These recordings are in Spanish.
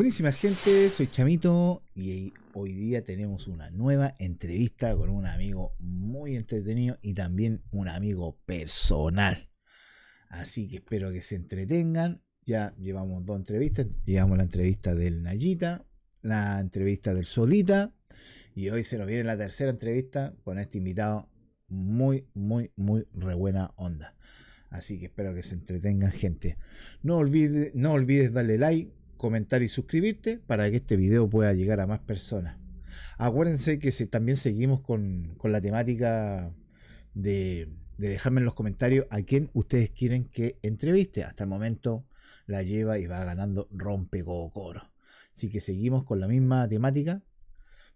Buenísima gente, soy Chamito y hoy día tenemos una nueva entrevista con un amigo muy entretenido y también un amigo personal. Así que espero que se entretengan. Ya llevamos dos entrevistas, llevamos la entrevista del Nayita, la entrevista del Solita y hoy se nos viene la tercera entrevista con este invitado muy, muy, muy re buena onda. Así que espero que se entretengan gente. No olvides, no olvides darle like comentar y suscribirte para que este video pueda llegar a más personas. Acuérdense que también seguimos con, la temática de, dejarme en los comentarios a quién ustedes quieren que entreviste. Hasta el momento la lleva y va ganando rompe coro. Así que seguimos con la misma temática.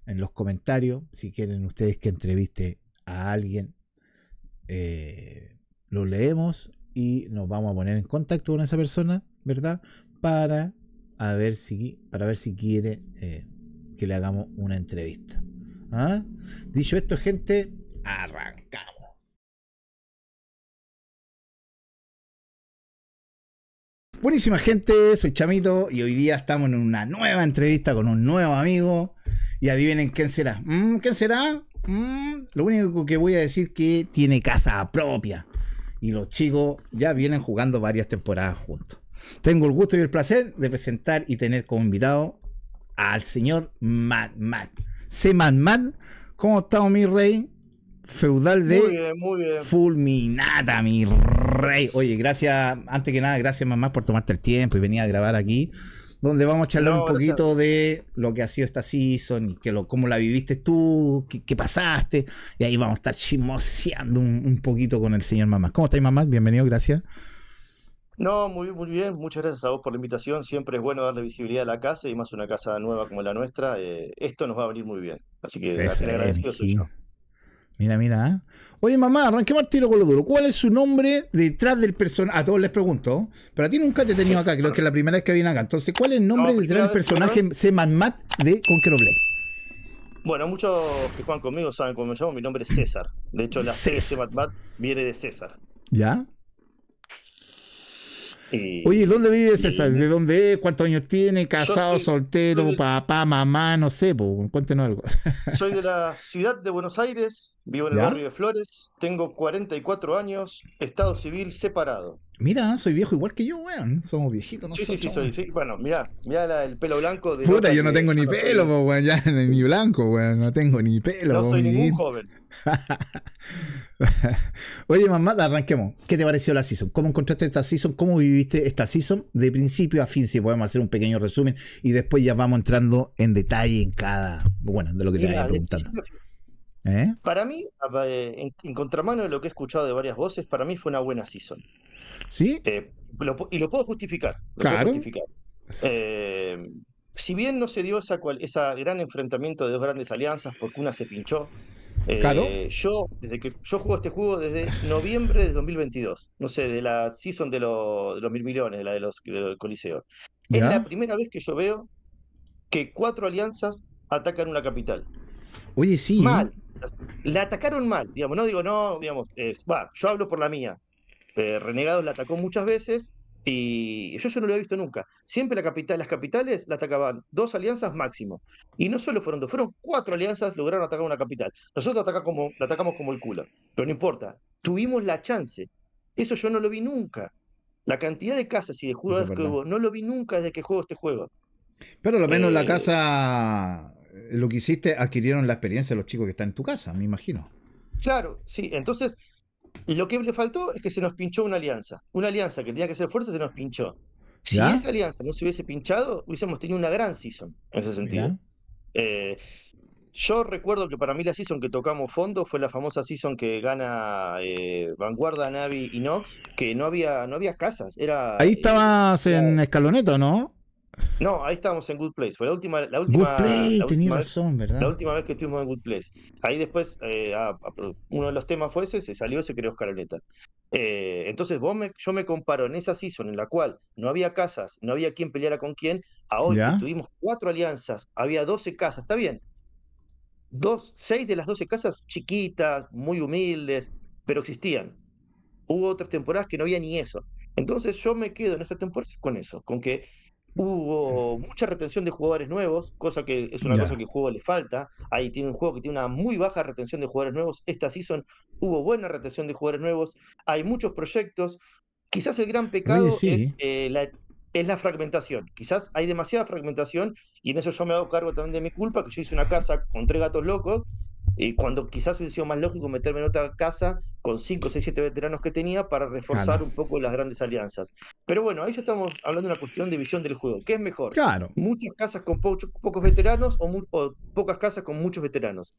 En los comentarios, si quieren ustedes que entreviste a alguien, eh, lo leemos y nos vamos a poner en contacto con esa persona, ¿verdad? Para a ver si, para ver si quiere eh, que le hagamos una entrevista. ¿Ah? Dicho esto, gente, arrancamos. Buenísima gente, soy Chamito y hoy día estamos en una nueva entrevista con un nuevo amigo. Y adivinen quién será. ¿Mm? ¿Quién será? ¿Mm? lo único que voy a decir que tiene casa propia. Y los chicos ya vienen jugando varias temporadas juntos. Tengo el gusto y el placer de presentar y tener como invitado al señor Madman. Se Madman, ¿cómo estás, mi rey? Feudal de Fulminata, mi rey. Oye, gracias, antes que nada, gracias, mamá, por tomarte el tiempo y venir a grabar aquí donde vamos a charlar un poquito de lo que ha sido esta season y que lo, cómo la viviste tú, qué, pasaste. Y ahí vamos a estar chismoseando un, poquito con el señor mamá. ¿Cómo estáis, mamá? Bienvenido, gracias. No, muy, muy bien, muchas gracias a vos por la invitación. Siempre es bueno darle visibilidad a la casa y más una casa nueva como la nuestra. Eh, esto nos va a abrir muy bien. Así que agradecido Mira, mira. ¿eh? Oye, mamá, ¿arranque al tiro con lo duro. ¿Cuál es su nombre detrás del personaje? A todos les pregunto, pero a ti nunca te he tenido acá, creo que es la primera vez que viene acá. Entonces, ¿cuál es el nombre detrás del personaje c Seman de Conqueror Blade? Bueno, muchos que juegan conmigo saben cómo me llamo. Mi nombre es César. De hecho, la C de Seman viene de César. ¿Ya? Oye, ¿dónde vive César? ¿De dónde es? ¿Cuántos años tiene? ¿Casado, soltero, papá, mamá? No sé, cuéntenos algo. Soy de la ciudad de Buenos Aires, vivo en el barrio de Flores, tengo 44 años, estado civil separado. Mira, soy viejo igual que yo, weón. Somos viejitos, ¿no? Sí, sí, sí, sí. Bueno, mira, mira el pelo blanco. De Puta, yo no tengo ni pelo, weón. Ya, ni blanco, weón. No tengo ni pelo. No soy ningún joven. Oye, mamá, arranquemos. ¿Qué te pareció la season? ¿Cómo encontraste esta season? ¿Cómo viviste esta season? De principio a fin, si podemos hacer un pequeño resumen. Y después ya vamos entrando en detalle en cada. Bueno, de lo que te vaya preguntando. ¿Eh? Para mí, en, en contramano de lo que he escuchado de varias voces, para mí fue una buena season. ¿Sí? Eh, y lo puedo justificar. Eh, si bien no se dio ese esa gran enfrentamiento de dos grandes alianzas porque una se pinchó, eh, claro. yo, desde que yo juego este juego desde noviembre de 2022, no sé, de la season de, los mil millones, la de los, coliseos Es la primera vez que yo veo que cuatro alianzas atacan una capital. Oye, sí. Mal. La atacaron mal, digamos, no digo no, digamos, va, yo hablo por la mía. Este, Renegados la atacó muchas veces y yo eso no lo he visto nunca. Siempre la capital, las capitales la atacaban dos alianzas máximo. Y no solo fueron dos, fueron cuatro alianzas lograron atacar una capital. Nosotros como, la atacamos como el culo, pero no importa. Tuvimos la chance. Eso yo no lo vi nunca. La cantidad de casas y de jugadores que hubo, no lo vi nunca desde que juego este juego. Pero al lo menos la eh, casa, eh, lo que hiciste, adquirieron la experiencia de los chicos que están en tu casa, me imagino. Claro, sí. Entonces, lo que le faltó es que se nos pinchó una alianza. Una alianza que tenía que ser fuerza se nos pinchó. Si esa alianza no se hubiese pinchado, hubiésemos tenido una gran season en ese sentido. Eh, yo recuerdo que para mí la season que tocamos fondo fue la famosa season que gana eh, Vanguarda, Navi y Nox, que no había, no había casas. Ahí estabas eh, en Escaloneto ¿no? No, ahí estábamos en Good Place. Fue la última. La última Good Place, la última vez, ¿verdad? La última vez que estuvimos en Good Place. Ahí después, eh, ah, ah, uno de los temas fue ese, se salió ese, se creó Escaloneta. Eh, entonces, vos me, yo me comparo en esa season en la cual no había casas, no había quien peleara con quién. ahora tuvimos cuatro alianzas, había doce casas, está bien. Dos, seis de las doce casas chiquitas, muy humildes, pero existían. Hubo otras temporadas que no había ni eso. Entonces, yo me quedo en esta temporada con eso, con que Hubo mucha retención de jugadores nuevos, cosa que es una cosa que el juego le falta. Ahí tiene un juego que tiene una muy baja retención de jugadores nuevos. Esta season hubo buena retención de jugadores nuevos. Hay muchos proyectos. Quizás el gran pecado es, eh, la, es la fragmentación. Quizás hay demasiada fragmentación y en eso yo me hago cargo también de mi culpa, que yo hice una casa con tres gatos locos y cuando quizás hubiese sido más lógico meterme en otra casa con 5, 6, 7 veteranos que tenía para reforzar un poco las grandes alianzas. Pero bueno, ahí ya estamos hablando de una cuestión de visión del juego. ¿Qué es mejor? Claro. ¿Muchas casas con pocos veteranos o, pocas casas con muchos veteranos?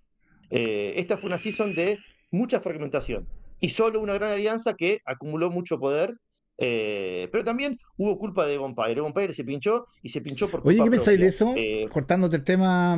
Eh, esta fue una season de mucha fragmentación y solo una gran alianza que acumuló mucho poder eh, pero también hubo culpa de Gompaire. Gompaire se pinchó y se pinchó por Oye, ¿qué pensáis de eso? Eh, Cortándote el tema,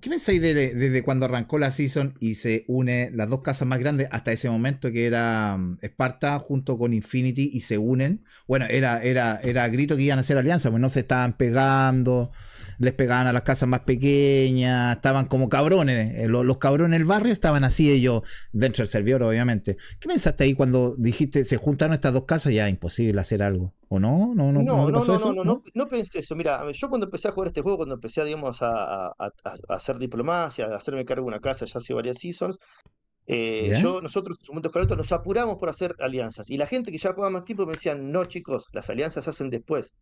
¿Qué pensáis de, desde cuando arrancó la season y se une las dos casas más grandes hasta ese momento que era mm, Sparta junto con Infinity y se unen? Bueno, era, era, era grito que iban a hacer alianza, pues no se estaban pegando les pegaban a las casas más pequeñas, estaban como cabrones. Eh, los, cabrones del barrio estaban así ellos, dentro del servidor, obviamente. ¿Qué pensaste ahí cuando dijiste, se juntaron estas dos casas? Ya, imposible hacer algo. ¿O no? ¿No, no, no, no, no, eso? no, pensé eso. Mira, yo cuando empecé a jugar este juego, cuando empecé, digamos, a, hacer diplomacia, a hacerme cargo de una casa, ya hace varias seasons, eh, yo, nosotros en su momento nos apuramos por hacer alianzas. Y la gente que ya jugaba más tiempo me decían, no chicos, las alianzas se hacen después.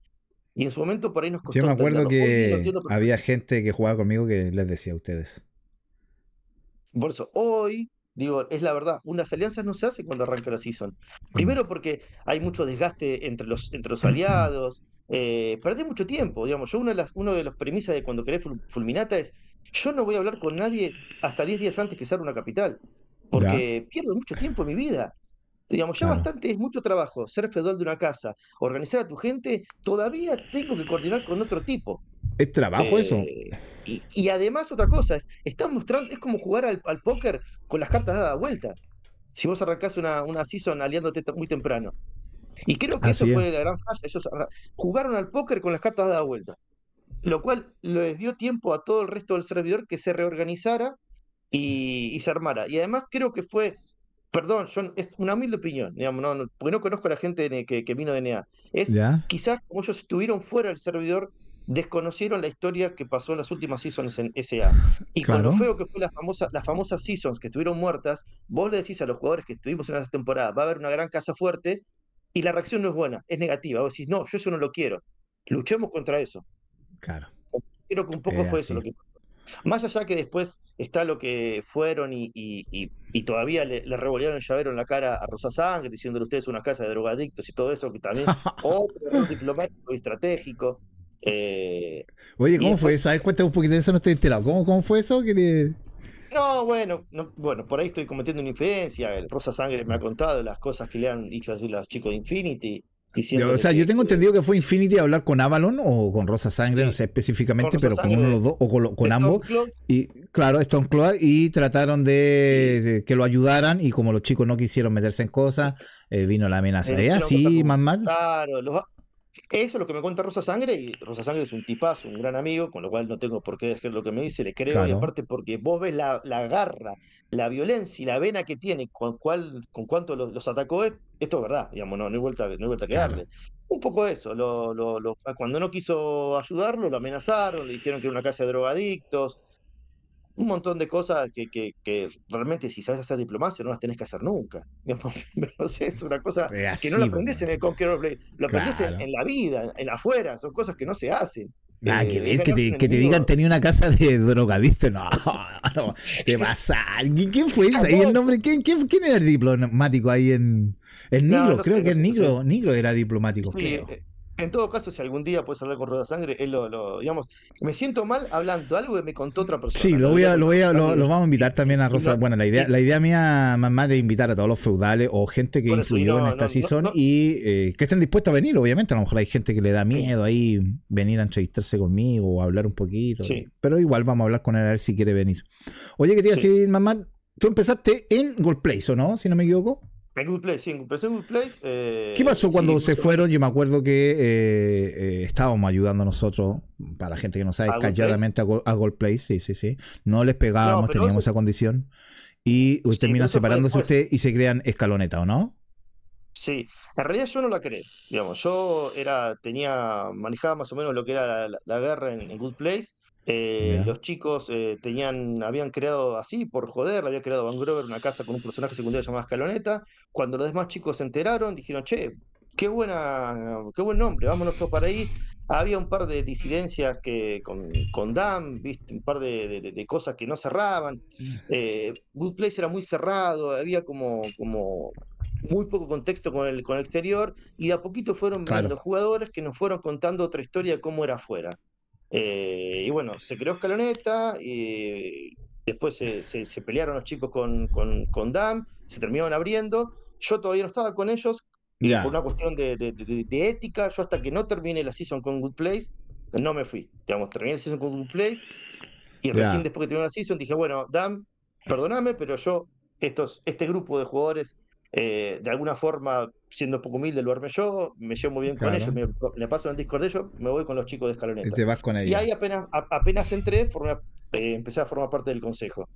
Y en su momento por ahí nos costó. Yo me acuerdo que había gente que jugaba conmigo que les decía a ustedes. Por eso, hoy, digo, es la verdad, unas alianzas no se hacen cuando arranca la season. Primero porque hay mucho desgaste entre los, entre los aliados, eh, perdés mucho tiempo, digamos. Yo una de las, de premisas de cuando querés fulminata es, yo no voy a hablar con nadie hasta 10 días antes que sea una capital, porque pierdo mucho tiempo en mi vida. Digamos, ya bastante es mucho trabajo ser federal de una casa, organizar a tu gente, todavía tengo que coordinar con otro tipo. Es trabajo eso. Eh, y, además otra cosa, es, mostrando, es como jugar al, póker con las cartas dadas vuelta. Si vos arrancás una, una season aliándote muy temprano. Y creo que eso fue la gran falla. Ellos jugaron al póker con las cartas dadas vuelta. Lo cual les dio tiempo a todo el resto del servidor que se reorganizara y se armara. Y además creo que fue perdón, es una humilde opinión, digamos, no, porque no conozco a la gente que, vino de NA, Es quizás como ellos estuvieron fuera del servidor, desconocieron la historia que pasó en las últimas seasons en SA. Y cuando con lo feo que fue las famosas, las famosas seasons que estuvieron muertas, vos le decís a los jugadores que estuvimos en esa temporada, va a haber una gran casa fuerte, y la reacción no es buena, es negativa. Vos decís, no, yo eso no lo quiero. Luchemos contra eso. Claro. Creo que un poco fue eso lo que pasó. Más allá que después está lo que fueron y, todavía le, le revolvieron el llavero en la cara a Rosa Sangre, diciéndole ustedes una casa de drogadictos y todo eso, que también otro diplomático y estratégico. Eh, Oye, ¿cómo fue eso? A ver, cuéntame un poquito de eso, no estoy enterado. ¿Cómo, cómo fue eso? No, bueno, bueno, por ahí estoy cometiendo una infidencia. Rosa Sangre me ha contado las cosas que le han dicho a los chicos de Infinity o sea, yo tengo entendido que fue Infinity a hablar con Avalon o con Rosa Sangre, no sé específicamente, pero con uno de los dos o con, ambos. Y claro, Stone y trataron de, que lo ayudaran y como los chicos no quisieron meterse en cosas, eh, vino la amenaza. Ah, sí, así, más más. Claro, los, eso es lo que me cuenta Rosa Sangre, y Rosa Sangre es un tipazo, un gran amigo, con lo cual no tengo por qué dejar lo que me dice, le creo, y aparte porque vos ves la, garra, la violencia y la vena que tiene, con, cuál, con cuánto los, atacó, esto es verdad, digamos, no, hay, vuelta, no hay vuelta que darle. Un poco eso, lo, lo, cuando no quiso ayudarlo, lo amenazaron, le dijeron que era una casa de drogadictos, un montón de cosas que, que, que, realmente si sabes hacer diplomacia no las tenés que hacer nunca. es una cosa que no lo aprendes en el Conqueror lo en, la vida, en afuera, son cosas que no se hacen. Ah, eh, Nada que te, digan tenía una casa de drogadicto, no, no, te vas a... ¿Quién fue ah, ese? Ahí el nombre? ¿Quién, quién, era el diplomático ahí en... El Negro, creo que el Negro. Negro era diplomático. creo. Eh, en todo caso, si algún día puedes hablar con Rueda Sangre, lo, digamos, me siento mal hablando algo que me contó otra persona. Sí, lo voy a, lo voy a, vamos a invitar también a Rosa. bueno, la idea, la idea mía más de invitar a todos los feudales o gente que influyó en esta season y eh, que estén dispuestos a venir, obviamente. A lo mejor hay gente que le da miedo ahí venir a entrevistarse conmigo o hablar un poquito. Pero igual vamos a hablar con él a ver si quiere venir. Oye, que te iba decir, mamá, tú empezaste en Gold Place, ¿o no? Si no me equivoco en Good Place, sí, en Good Place. Eh, ¿Qué pasó cuando se fueron? Yo me acuerdo que eh, eh, estábamos ayudando nosotros, para la gente que no sabe, calladamente a, Gold Place, sí, sí, sí. No les pegábamos, teníamos esa condición. Y terminan separándose usted y se crean escaloneta, ¿o no? Sí, en realidad yo no la creé, digamos, yo era, tenía, manejaba más o menos lo que era la, guerra en, en, Good Place, eh, los chicos eh, tenían, habían creado así, por joder, había creado Van Grover una casa con un personaje secundario llamado Escaloneta. Cuando los demás chicos se enteraron, dijeron, che, qué, buena, qué buen nombre, vámonos todos para ahí. Había un par de disidencias que, con, con Dan, ¿viste? un par de, de, cosas que no cerraban. Eh, Good Place era muy cerrado, había como, como muy poco contexto con el, con el exterior y de a poquito fueron viendo jugadores que nos fueron contando otra historia de cómo era afuera. Eh, y bueno, se creó Escaloneta, y eh, después se, pelearon los chicos con, con, con, DAM, se terminaron abriendo. Yo todavía no estaba con ellos por una cuestión de, ética. Yo hasta que no terminé la season con Good Place, no me fui. Digamos, terminé la season con Good Place y recién después que terminé la season dije, bueno, DAM, perdóname, pero yo, estos, este grupo de jugadores, eh, de alguna forma siendo poco humilde, lo armé yo, me llevo muy bien con ellos, me, paso en el Discord de ellos, me voy con los chicos de Escaloneta. Y ahí apenas, apenas entré, eh, empecé a formar parte del consejo.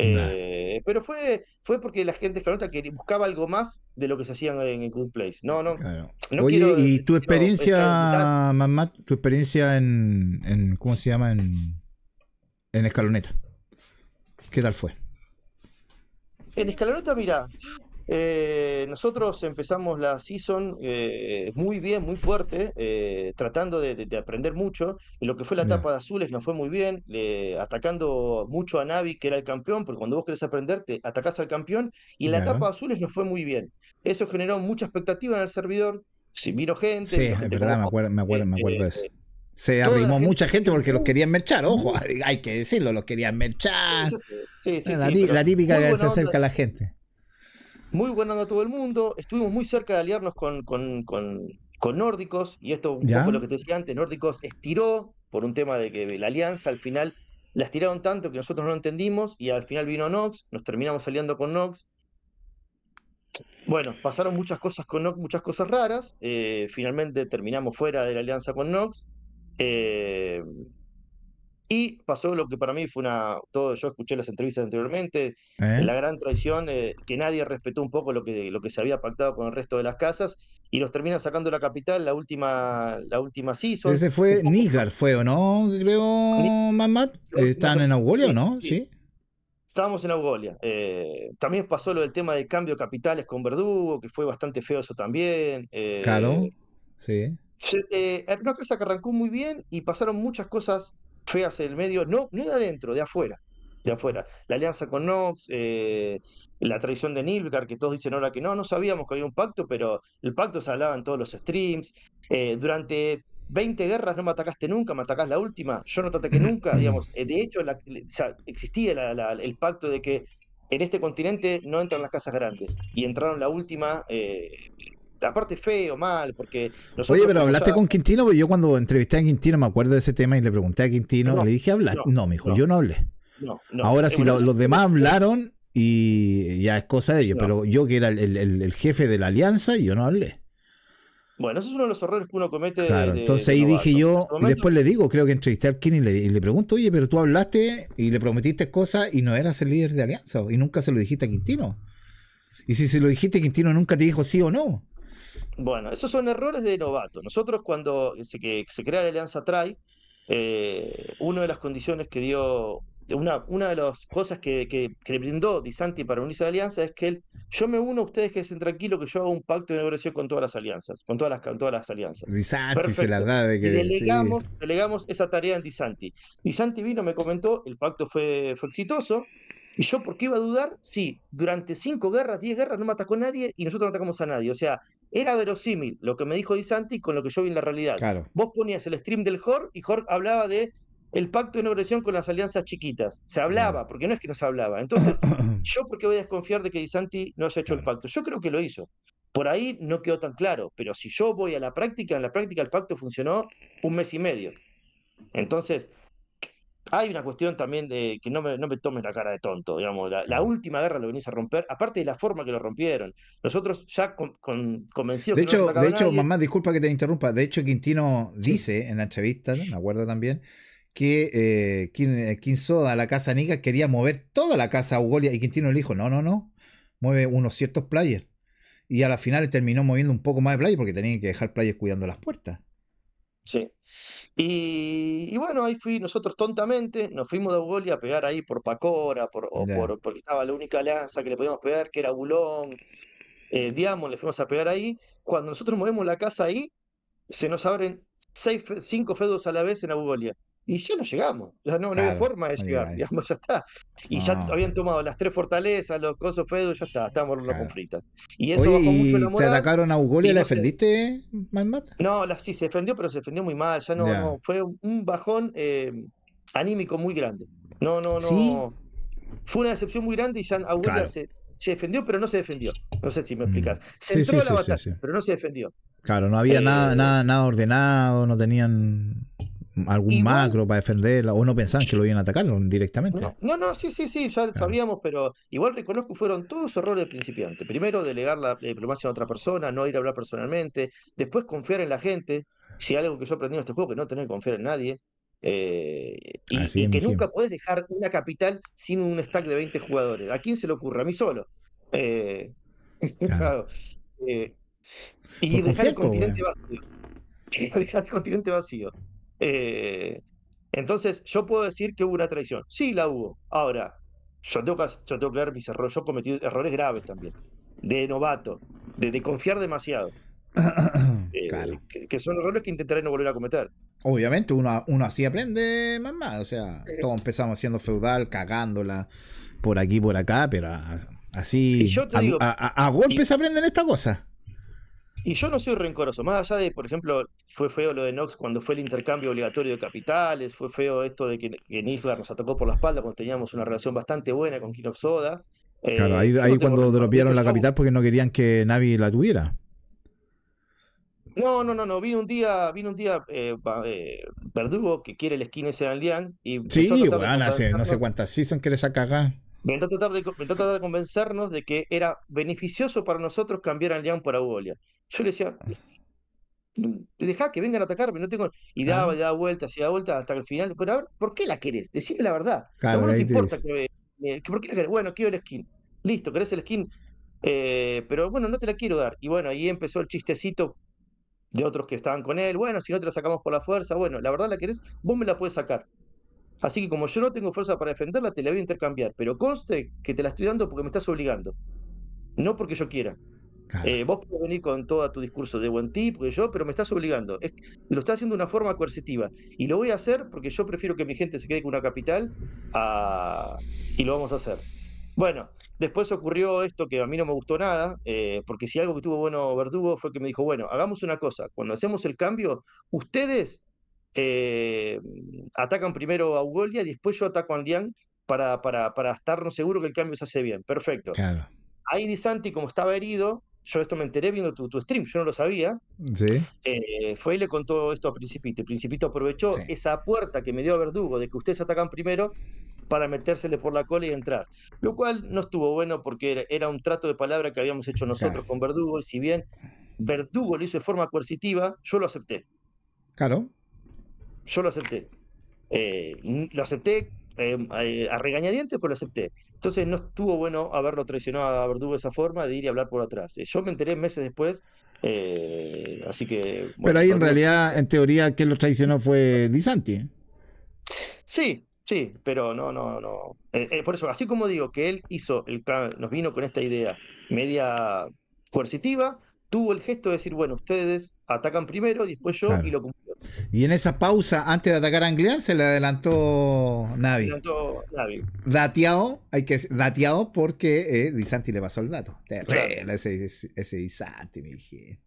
Eh, pero fue, fue porque la gente de escaloneta que buscaba algo más de lo que se hacían en, el Good Place. No, no. Oye, ¿y eh, tu experiencia, mamá, tu experiencia en, en, ¿cómo se llama? En, en escaloneta. ¿Qué tal fue? En escaloneta, mira, eh, nosotros empezamos la season eh, muy bien, muy fuerte, eh, tratando de, aprender mucho. Y lo que fue la etapa de azules nos fue muy bien, atacando mucho a Navi, que era el campeón, porque cuando vos querés aprender, te atacás al campeón. Y la etapa de azules nos fue muy bien. Eso generó mucha expectativa en el servidor. Si vino gente. Sí, es verdad, me acuerdo, me eh, acuerdo, de eso. Se arrimó mucha gente porque los querían merchar, ojo, hay que decirlo, los querían merchar. Sí, sí, la, típica que se acerca a la gente muy buena onda todo el mundo. Estuvimos muy cerca de aliarnos con, con, Nórdicos, y esto un poco lo que te decía antes, Nórdicos estiró por un tema de que la alianza al final la estiraron tanto que nosotros no entendimos, y al final vino Nox, nos terminamos aliando con Nox. Bueno, pasaron muchas cosas con Nox, muchas cosas raras. Eh, finalmente terminamos fuera de la alianza con Nox. Eh, y pasó lo que para mí fue una. Todo, yo escuché las entrevistas anteriormente, eh, ¿Eh? la gran traición, eh, que nadie respetó un poco lo que, lo que se había pactado con el resto de las casas, y nos termina sacando la capital, la última, la última Ese fue Níger, fue, ¿o no? Creo, mamá Están en Augolia ¿o no? Sí. Estábamos en Augolia también pasó lo del tema de cambio de capitales con Verdugo, que fue bastante feo eso también. claro, sí. una casa que arrancó muy bien y pasaron muchas cosas feas en el medio, no, no de adentro, de afuera. De afuera. La alianza con Knox, eh, la traición de Nilgar, que todos dicen ahora que no, no sabíamos que había un pacto, pero el pacto se hablaba en todos los streams. Eh, durante 20 guerras no me atacaste nunca, me atacás la última, yo no te ataqué nunca, digamos. Eh, de hecho, existía el pacto de que en este continente no entran las casas grandes, y entraron la última aparte feo, mal, porque Oye, pero hablaste con Quintino, porque yo cuando entrevisté a Quintino me acuerdo de ese tema y le pregunté a Quintino, le dije, habla No, mijo, yo no hablé. Ahora, si los demás hablaron, y ya es cosa de ellos, pero yo que era el, jefe de la alianza, yo no hablé. Bueno, eso es uno de los errores que uno comete. entonces ahí dije yo, y después le digo, creo que entrevisté a Quintino y le, y le pregunto, oye, pero tú hablaste y le prometiste cosas y no eras el líder de alianza y nunca se lo dijiste a Quintino. Y si se lo dijiste a Quintino, nunca te dijo sí o no. Bueno, esos son errores de novato. Nosotros cuando se, que se crea la alianza TRAI, eh, una de las condiciones que dio, una, de las cosas que, que, brindó Disanti para unirse a la alianza es que él, yo me uno a ustedes que estén tranquilos que yo hago un pacto de negociación con todas las alianzas, con todas las, todas las alianzas. Di se la da de que... delegamos, delegamos esa tarea en Disanti. Disanti vino, me comentó, el pacto fue, exitoso, ¿Y yo por qué iba a dudar? Sí, durante cinco guerras, diez guerras no me a nadie y nosotros no atacamos a nadie. O sea, era verosímil lo que me dijo Disanti con lo que yo vi en la realidad. Claro. Vos ponías el stream del JOR y JOR hablaba de el pacto de no con las alianzas chiquitas. Se hablaba, porque no es que no se hablaba. Entonces, yo por qué voy a desconfiar de que Di no haya hecho el pacto. Yo creo que lo hizo. Por ahí no quedó tan claro, pero si yo voy a la práctica, en la práctica el pacto funcionó un mes y medio. Entonces, hay una cuestión también de que no me, no me la cara de tonto, digamos, la, última guerra lo venís a romper, aparte de la forma que lo rompieron. Nosotros ya con, con convencidos... De hecho, de hecho mamá, disculpa que te interrumpa, de hecho Quintino dice en la entrevista, me acuerdo también, que eh, eh Soda, la casa Niga, quería mover toda la casa a Ugolia y Quintino le dijo, no, no, no, mueve unos ciertos players. Y a la final terminó moviendo un poco más de players porque tenían que dejar players cuidando las puertas. Sí. Y, bueno, ahí fui, nosotros tontamente nos fuimos de Augolia a pegar ahí por Pacora, por, porque estaba la única lanza que le podíamos pegar, que era Bulón, eh, Diamond, le fuimos a pegar ahí. Cuando nosotros movemos la casa ahí, se nos abren seis, cinco feudos a la vez en Augolia y ya no llegamos. ya no, forma de llegar, ya está. Y ya habían tomado las tres fortalezas, los cosos Fedo, ya está, estábamos en una Y eso ¿Te atacaron a Ugolia? ¿La defendiste, Manmat? No, sí, se defendió, pero se defendió muy mal. Ya no, fue un bajón eh, anímico muy grande. No, no, no. Fue una decepción muy grande y ya se, defendió, pero no se defendió. No sé si me mm. explicas. Se pero no se defendió. Claro, no había nada, eh, nada, nada ordenado, no tenían algún macro para defenderla, o no pensaban que lo iban a atacar directamente. No, no, sí, sí, sí, ya sabíamos, pero igual reconozco que fueron todos errores principiantes, Primero, delegar la diplomacia a otra persona, no ir a hablar personalmente, después confiar en la gente. Si algo que yo aprendí en este juego, que no tener que confiar en nadie. Eh, y, que nunca podés dejar una capital sin un stack de 20 jugadores. ¿A quién se le ocurre? A mí solo. Eh, eh, y dejar el continente vacío. dejar el continente vacío. Eh, entonces, yo puedo decir que hubo una traición. Sí, la hubo. Ahora, yo tengo que, ver mis errores. Yo he cometido errores graves también, de novato, de, confiar demasiado. Eh, que, son errores que intentaré no volver a cometer. Obviamente, uno, uno así aprende, más mal O sea, todos empezamos siendo feudal, cagándola por aquí, por acá, pero así. yo a, digo, a, golpes aprenden esta cosa. Y yo no soy rencoroso, más allá de, por ejemplo, fue feo lo de Nox cuando fue el intercambio obligatorio de capitales, fue feo esto de que, que nos atacó por la espalda cuando teníamos una relación bastante buena con Kino Soda. claro, eh, ahí, cuando dropearon la capital porque no querían que Navi la tuviera. No, no, no, no. Vino un día, vino un día eh, eh que quiere el skin ese de y Sí, bueno, no sé cuántas season que le saca acá. Intenta tratar, de, tratar de convencernos de que era beneficioso para nosotros cambiar al León por Augolia. Yo le decía, mm, deja que vengan a atacarme, no tengo. Y daba, y daba vueltas, y daba vueltas hasta el final. Pero a ¿por qué la querés? Decime la verdad. no importa ¿Por qué la querés? Bueno, quiero el skin. Listo, querés el skin. Eh, pero bueno, no te la quiero dar. Y bueno, ahí empezó el chistecito de otros que estaban con él. Bueno, si no te la sacamos por la fuerza, bueno, la verdad la querés, vos me la puedes sacar. Así que como yo no tengo fuerza para defenderla, te la voy a intercambiar. Pero conste que te la estoy dando porque me estás obligando. No porque yo quiera. Eh, vos puedes venir con todo tu discurso de buen tipo y yo, pero me estás obligando. lo estás haciendo de una forma coercitiva. Y lo voy a hacer porque yo prefiero que mi gente se quede con una capital y lo vamos a hacer. Bueno, después ocurrió esto que a mí no me gustó nada, eh, porque si algo que tuvo bueno Verdugo fue que me dijo, bueno, hagamos una cosa, cuando hacemos el cambio, ustedes eh, atacan primero a Ugolia, después yo ataco a Lian para, para, estarnos seguros que el cambio se hace bien. Perfecto. Ahí Di Santi, como estaba herido, yo esto me enteré viendo tu, stream, yo no lo sabía. Sí. Eh, fue y le contó esto a Principito. Principito aprovechó esa puerta que me dio a Verdugo de que ustedes atacan primero para metérsele por la cola y entrar. Lo cual no estuvo bueno porque era, un trato de palabra que habíamos hecho nosotros con Verdugo. Y si bien Verdugo lo hizo de forma coercitiva, yo lo acepté. Claro yo lo acepté. Eh, lo acepté eh, eh, a regañadientes, pero lo acepté. Entonces no estuvo bueno haberlo traicionado a Verdugo de esa forma, de ir y hablar por atrás. Yo me enteré meses después, así que... Bueno, pero ahí en realidad, en teoría, quien lo traicionó fue Di Sí, sí, pero no, no, no. por eso, así como digo que él hizo, el, nos vino con esta idea media coercitiva, tuvo el gesto de decir, bueno, ustedes atacan primero y después yo y lo cumplí y en esa pausa, antes de atacar a Anglian, se le adelantó Navi. Dateado, hay que dateado porque eh, Disanti le pasó el dato. ese, ese, Disanti, me dije.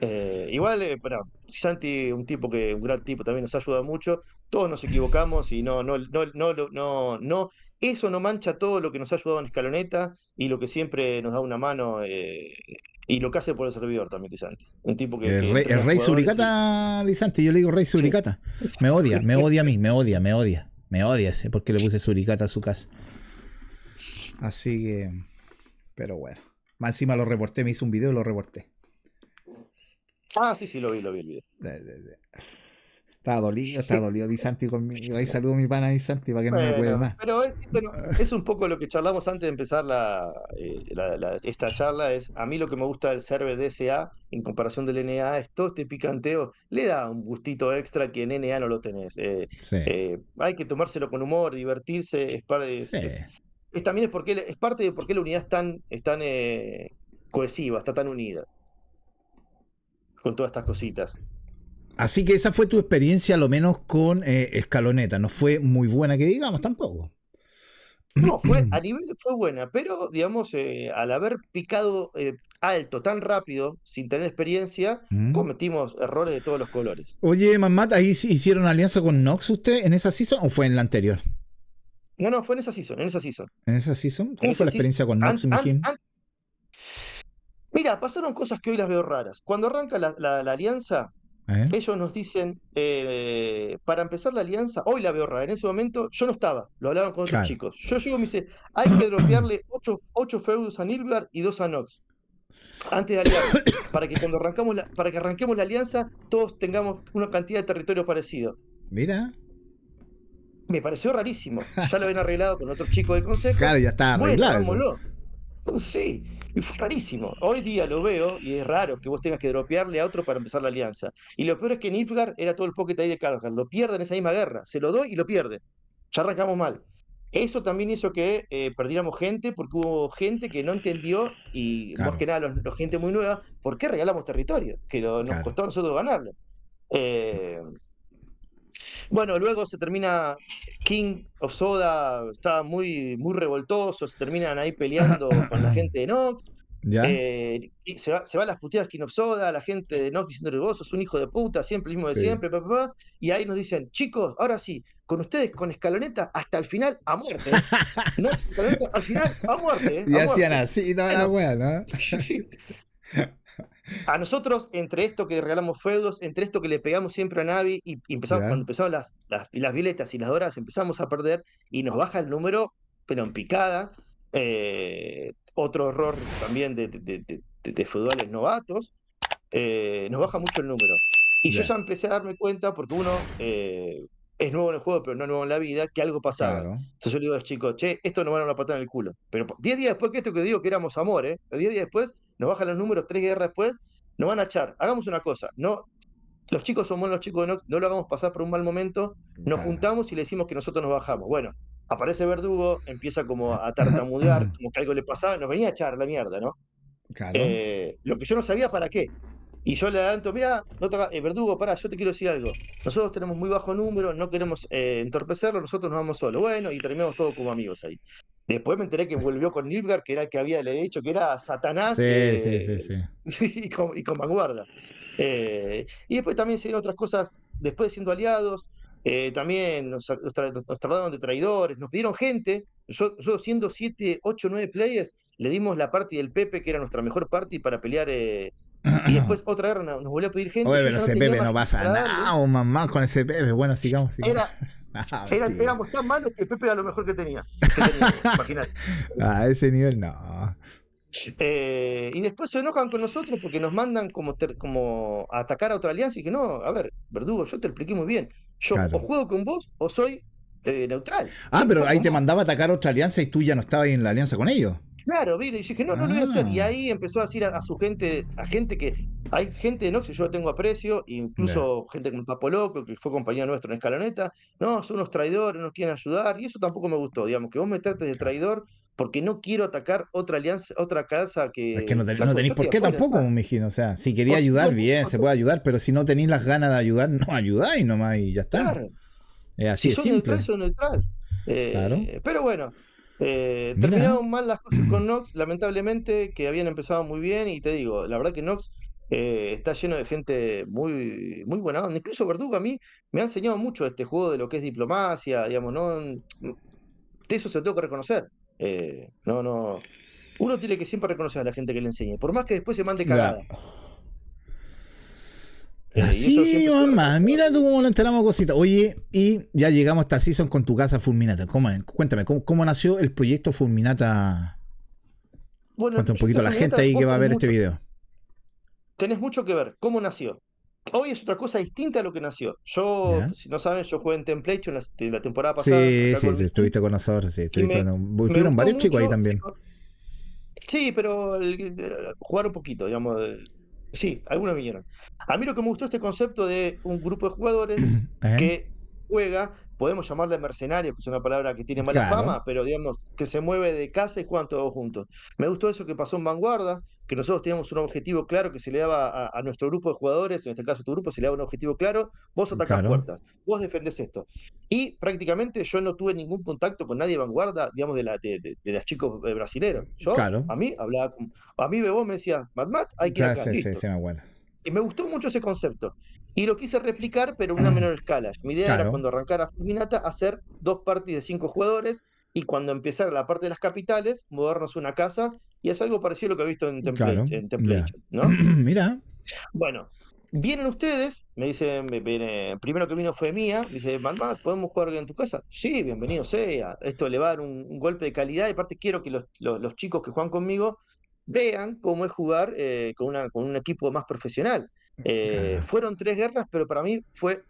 Eh, igual, eh, pero Santi, un tipo que, un gran tipo, también nos ayuda mucho todos nos equivocamos y no, no, no, no, no, no, eso no mancha todo lo que nos ha ayudado en Escaloneta y lo que siempre nos da una mano eh, y lo que hace por el servidor también quizás Un tipo que. El rey, el suricata yo le digo rey suricata. Me odia, me odia a mí, me odia, me odia. Me odia ese porque le puse suricata a su casa. Así que. Pero bueno. Más encima lo reporté, me hizo un video y lo reporté. Ah, sí, sí, lo vi, lo vi el video. Está dolido, está dolido disanti conmigo. Ahí saludo a mi pana Disanti para que no me pueda más. Pero es, un poco lo que charlamos antes de empezar la, eh, esta charla. Es a mí lo que me gusta del server DSA en comparación del NA es todo este picanteo. Le da un gustito extra que en NA no lo tenés. Eh, eh, hay que tomárselo con humor, divertirse. Es, también es, porque, es parte de por qué la unidad tan, es tan cohesiva, está tan unida con todas estas cositas. Así que esa fue tu experiencia, a lo menos con eh, Escaloneta. No fue muy buena, que digamos, tampoco. No, fue, a nivel fue buena, pero digamos, eh, al haber picado eh, alto tan rápido, sin tener experiencia, mm. cometimos errores de todos los colores. Oye, Mamat, ¿ahí hicieron alianza con Nox usted en esa season o fue en la anterior? No, no, fue en esa season, en esa season. ¿En esa ¿Cómo fue la experiencia con Nox, Mira, pasaron cosas que hoy las veo raras. Cuando arranca la alianza, ¿Eh? Ellos nos dicen, eh, para empezar la alianza, hoy la veo rara, en ese momento yo no estaba, lo hablaban con otros chicos. Yo llego y me dice, hay que dropearle 8, feudos a Nilgar y 2 a Nox. Antes de aliar para que cuando arrancamos para que arranquemos la alianza, todos tengamos una cantidad de territorio parecido. Mira. Me pareció rarísimo. Ya lo habían arreglado con otro chico del consejo. Claro, ya está arreglado. Sí. Y fue rarísimo. Hoy día lo veo y es raro que vos tengas que dropearle a otro para empezar la alianza. Y lo peor es que Nilfgaard era todo el pocket ahí de carga Lo pierde en esa misma guerra. Se lo doy y lo pierde. Ya arrancamos mal. Eso también hizo que eh, perdiéramos gente porque hubo gente que no entendió y más que nada los gente muy nueva, ¿por qué regalamos territorio? Que nos costó a nosotros ganarlo. Eh, bueno, luego se termina King of Soda está muy, muy revoltoso, se terminan ahí peleando con la gente de Nox. Eh, se, van las puteadas King of Soda, la gente de Nox diciendo vos sos un hijo de puta, siempre el mismo de siempre, y ahí nos dicen, chicos, ahora sí, con ustedes, con escaloneta, hasta el final a muerte. no, escaloneta, al final a muerte. y hacían así, la ¿no? A nosotros, entre esto que regalamos feudos, entre esto que le pegamos siempre a Navi, y empezamos, cuando empezaron las, las, violetas y las doradas, empezamos a perder y nos baja el número, pero en picada. Eh, otro error también de, de, feudales novatos, eh, nos baja mucho el número. Y yo ya empecé a darme cuenta, porque uno eh, es nuevo en el juego, pero no nuevo en la vida, que algo pasaba. Se Entonces yo le digo a los chicos, che, esto nos van a una patada en el culo. Pero 10 días después que esto que digo que éramos amores, 10 días después nos bajan los números tres guerras después, nos van a echar. Hagamos una cosa, no, los chicos somos los chicos de no lo hagamos pasar por un mal momento, nos juntamos y le decimos que nosotros nos bajamos. Bueno, aparece Verdugo, empieza como a tartamudear, como que algo le pasaba, nos venía a echar la mierda, ¿no? Eh, lo que yo no sabía para qué. Y yo le adelanto, mira, no eh, Verdugo, pará, yo te quiero decir algo. Nosotros tenemos muy bajo número, no queremos eh, entorpecerlo, nosotros nos vamos solos. Bueno, y terminamos todo como amigos ahí. Después me enteré que volvió con Nilgar, que era el que había le dicho que era Satanás. Sí, sí, sí, sí. Y con, y eh, y después también se dieron otras cosas, después siendo aliados, eh, también nos, nos, trataron de traidores, nos pidieron gente. Yo, siendo 7, 8, 9 players, le dimos la party del Pepe, que era nuestra mejor party para pelear. Eh, y después otra guerra nos volvió a pedir gente. Oye, ese Pepe no pasa nada, oh, mamá, con ese Pepe. Bueno, sigamos, sigamos. Ah, éramos tan malos que Pepe era lo mejor que tenía. A ah, ese nivel no. Eh, y después se enojan con nosotros porque nos mandan como, como a atacar a otra alianza y que no, a ver, verdugo, yo te expliqué muy bien. Yo o juego con vos o soy eh, neutral. Ah, pero ahí te mandaba a atacar a otra alianza y tú ya no estabas en la alianza con ellos. Claro, mire, y dije, no, no lo voy a hacer. Y ah. ahí empezó a decir a, su gente, a gente que, hay gente no sé, que yo tengo aprecio, incluso gente como Papo Loco, que fue compañero nuestro en Escaloneta, no, son unos traidores, no quieren ayudar, y eso tampoco me gustó, digamos, que vos me trates de traidor porque no quiero atacar otra alianza, otra casa que... Es que no, tenéis por qué tampoco, me O sea, si quería ayudar, bien, se puede ayudar, pero si no tenéis las ganas de ayudar, no ayudáis nomás y ya está. Claro. así si es son neutral, son neutral. claro. Eh, pero bueno, eh, terminaron mal las cosas con Nox lamentablemente, que habían empezado muy bien y te digo, la verdad que Nox eh, está lleno de gente muy, muy buena Incluso Verdugo a mí me ha enseñado mucho este juego de lo que es diplomacia, digamos, no... eso se lo tengo que reconocer. Eh, no, no... Uno tiene que siempre reconocer a la gente que le enseñe, por más que después se mande cagada. Así, mamá. Mira tú cómo lo enteramos cositas. Oye, y ya llegamos hasta Season con tu casa Fulminata. ¿Cómo, cuéntame, ¿cómo, nació el proyecto Fulminata? Bueno, Cuéntame un poquito a la gente ahí que va a ver este video. Tenés mucho que ver. ¿Cómo nació? Hoy es otra cosa distinta a lo que nació. Yo, si no saben, yo jugué en Template la, la temporada pasada. Sí, sí, estuviste con nosotros. Sí, estuviste Estuvieron varios chicos ahí también. Sí, pero jugar un poquito, digamos. El, Sí, algunos vinieron. A mí lo que me gustó este concepto de un grupo de jugadores que juega, podemos llamarle mercenario, que es una palabra que tiene mala fama, pero digamos, que se mueve de casa y juegan todos juntos. Me gustó eso que pasó en Vanguarda que nosotros teníamos un objetivo claro que se le daba a, nuestro grupo de jugadores, en este caso tu grupo, se le daba un objetivo claro, vos mm, atacas puertas, vos defendés esto. Y prácticamente yo no tuve ningún contacto con nadie de vanguarda, digamos, de, la, de, los chicos eh, brasileños. Yo, claro. a mí, hablaba a mí Bebó me decía, Mat Mat, hay que... acá, Y me gustó mucho ese concepto. Y lo quise replicar, pero en una menor escala. Mi idea era cuando arrancara Fulminata hacer dos parties de cinco jugadores y cuando empezar la parte de las capitales, mudarnos una casa, y es algo parecido a lo que he visto en Template, en ¿no? Mira. Bueno, vienen ustedes, me dicen, primero que vino fue mía, me dice, mamá, ¿podemos jugar en tu casa? Sí, bienvenido sea, esto le va a dar un, golpe de calidad, y aparte quiero que los, chicos que juegan conmigo vean cómo es jugar eh, con, una, con un equipo más profesional. Eh, fueron tres guerras, pero para mí fue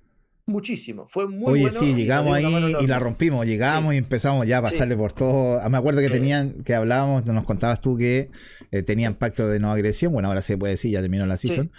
muchísimo. Fue muy Oye, sí, llegamos ahí y la rompimos. Llegamos y empezamos ya a pasarle por todo. Ah, me acuerdo que tenían, que hablábamos, nos contabas tú que eh, tenían pacto de no agresión. Bueno, ahora se puede decir, ya terminó la season.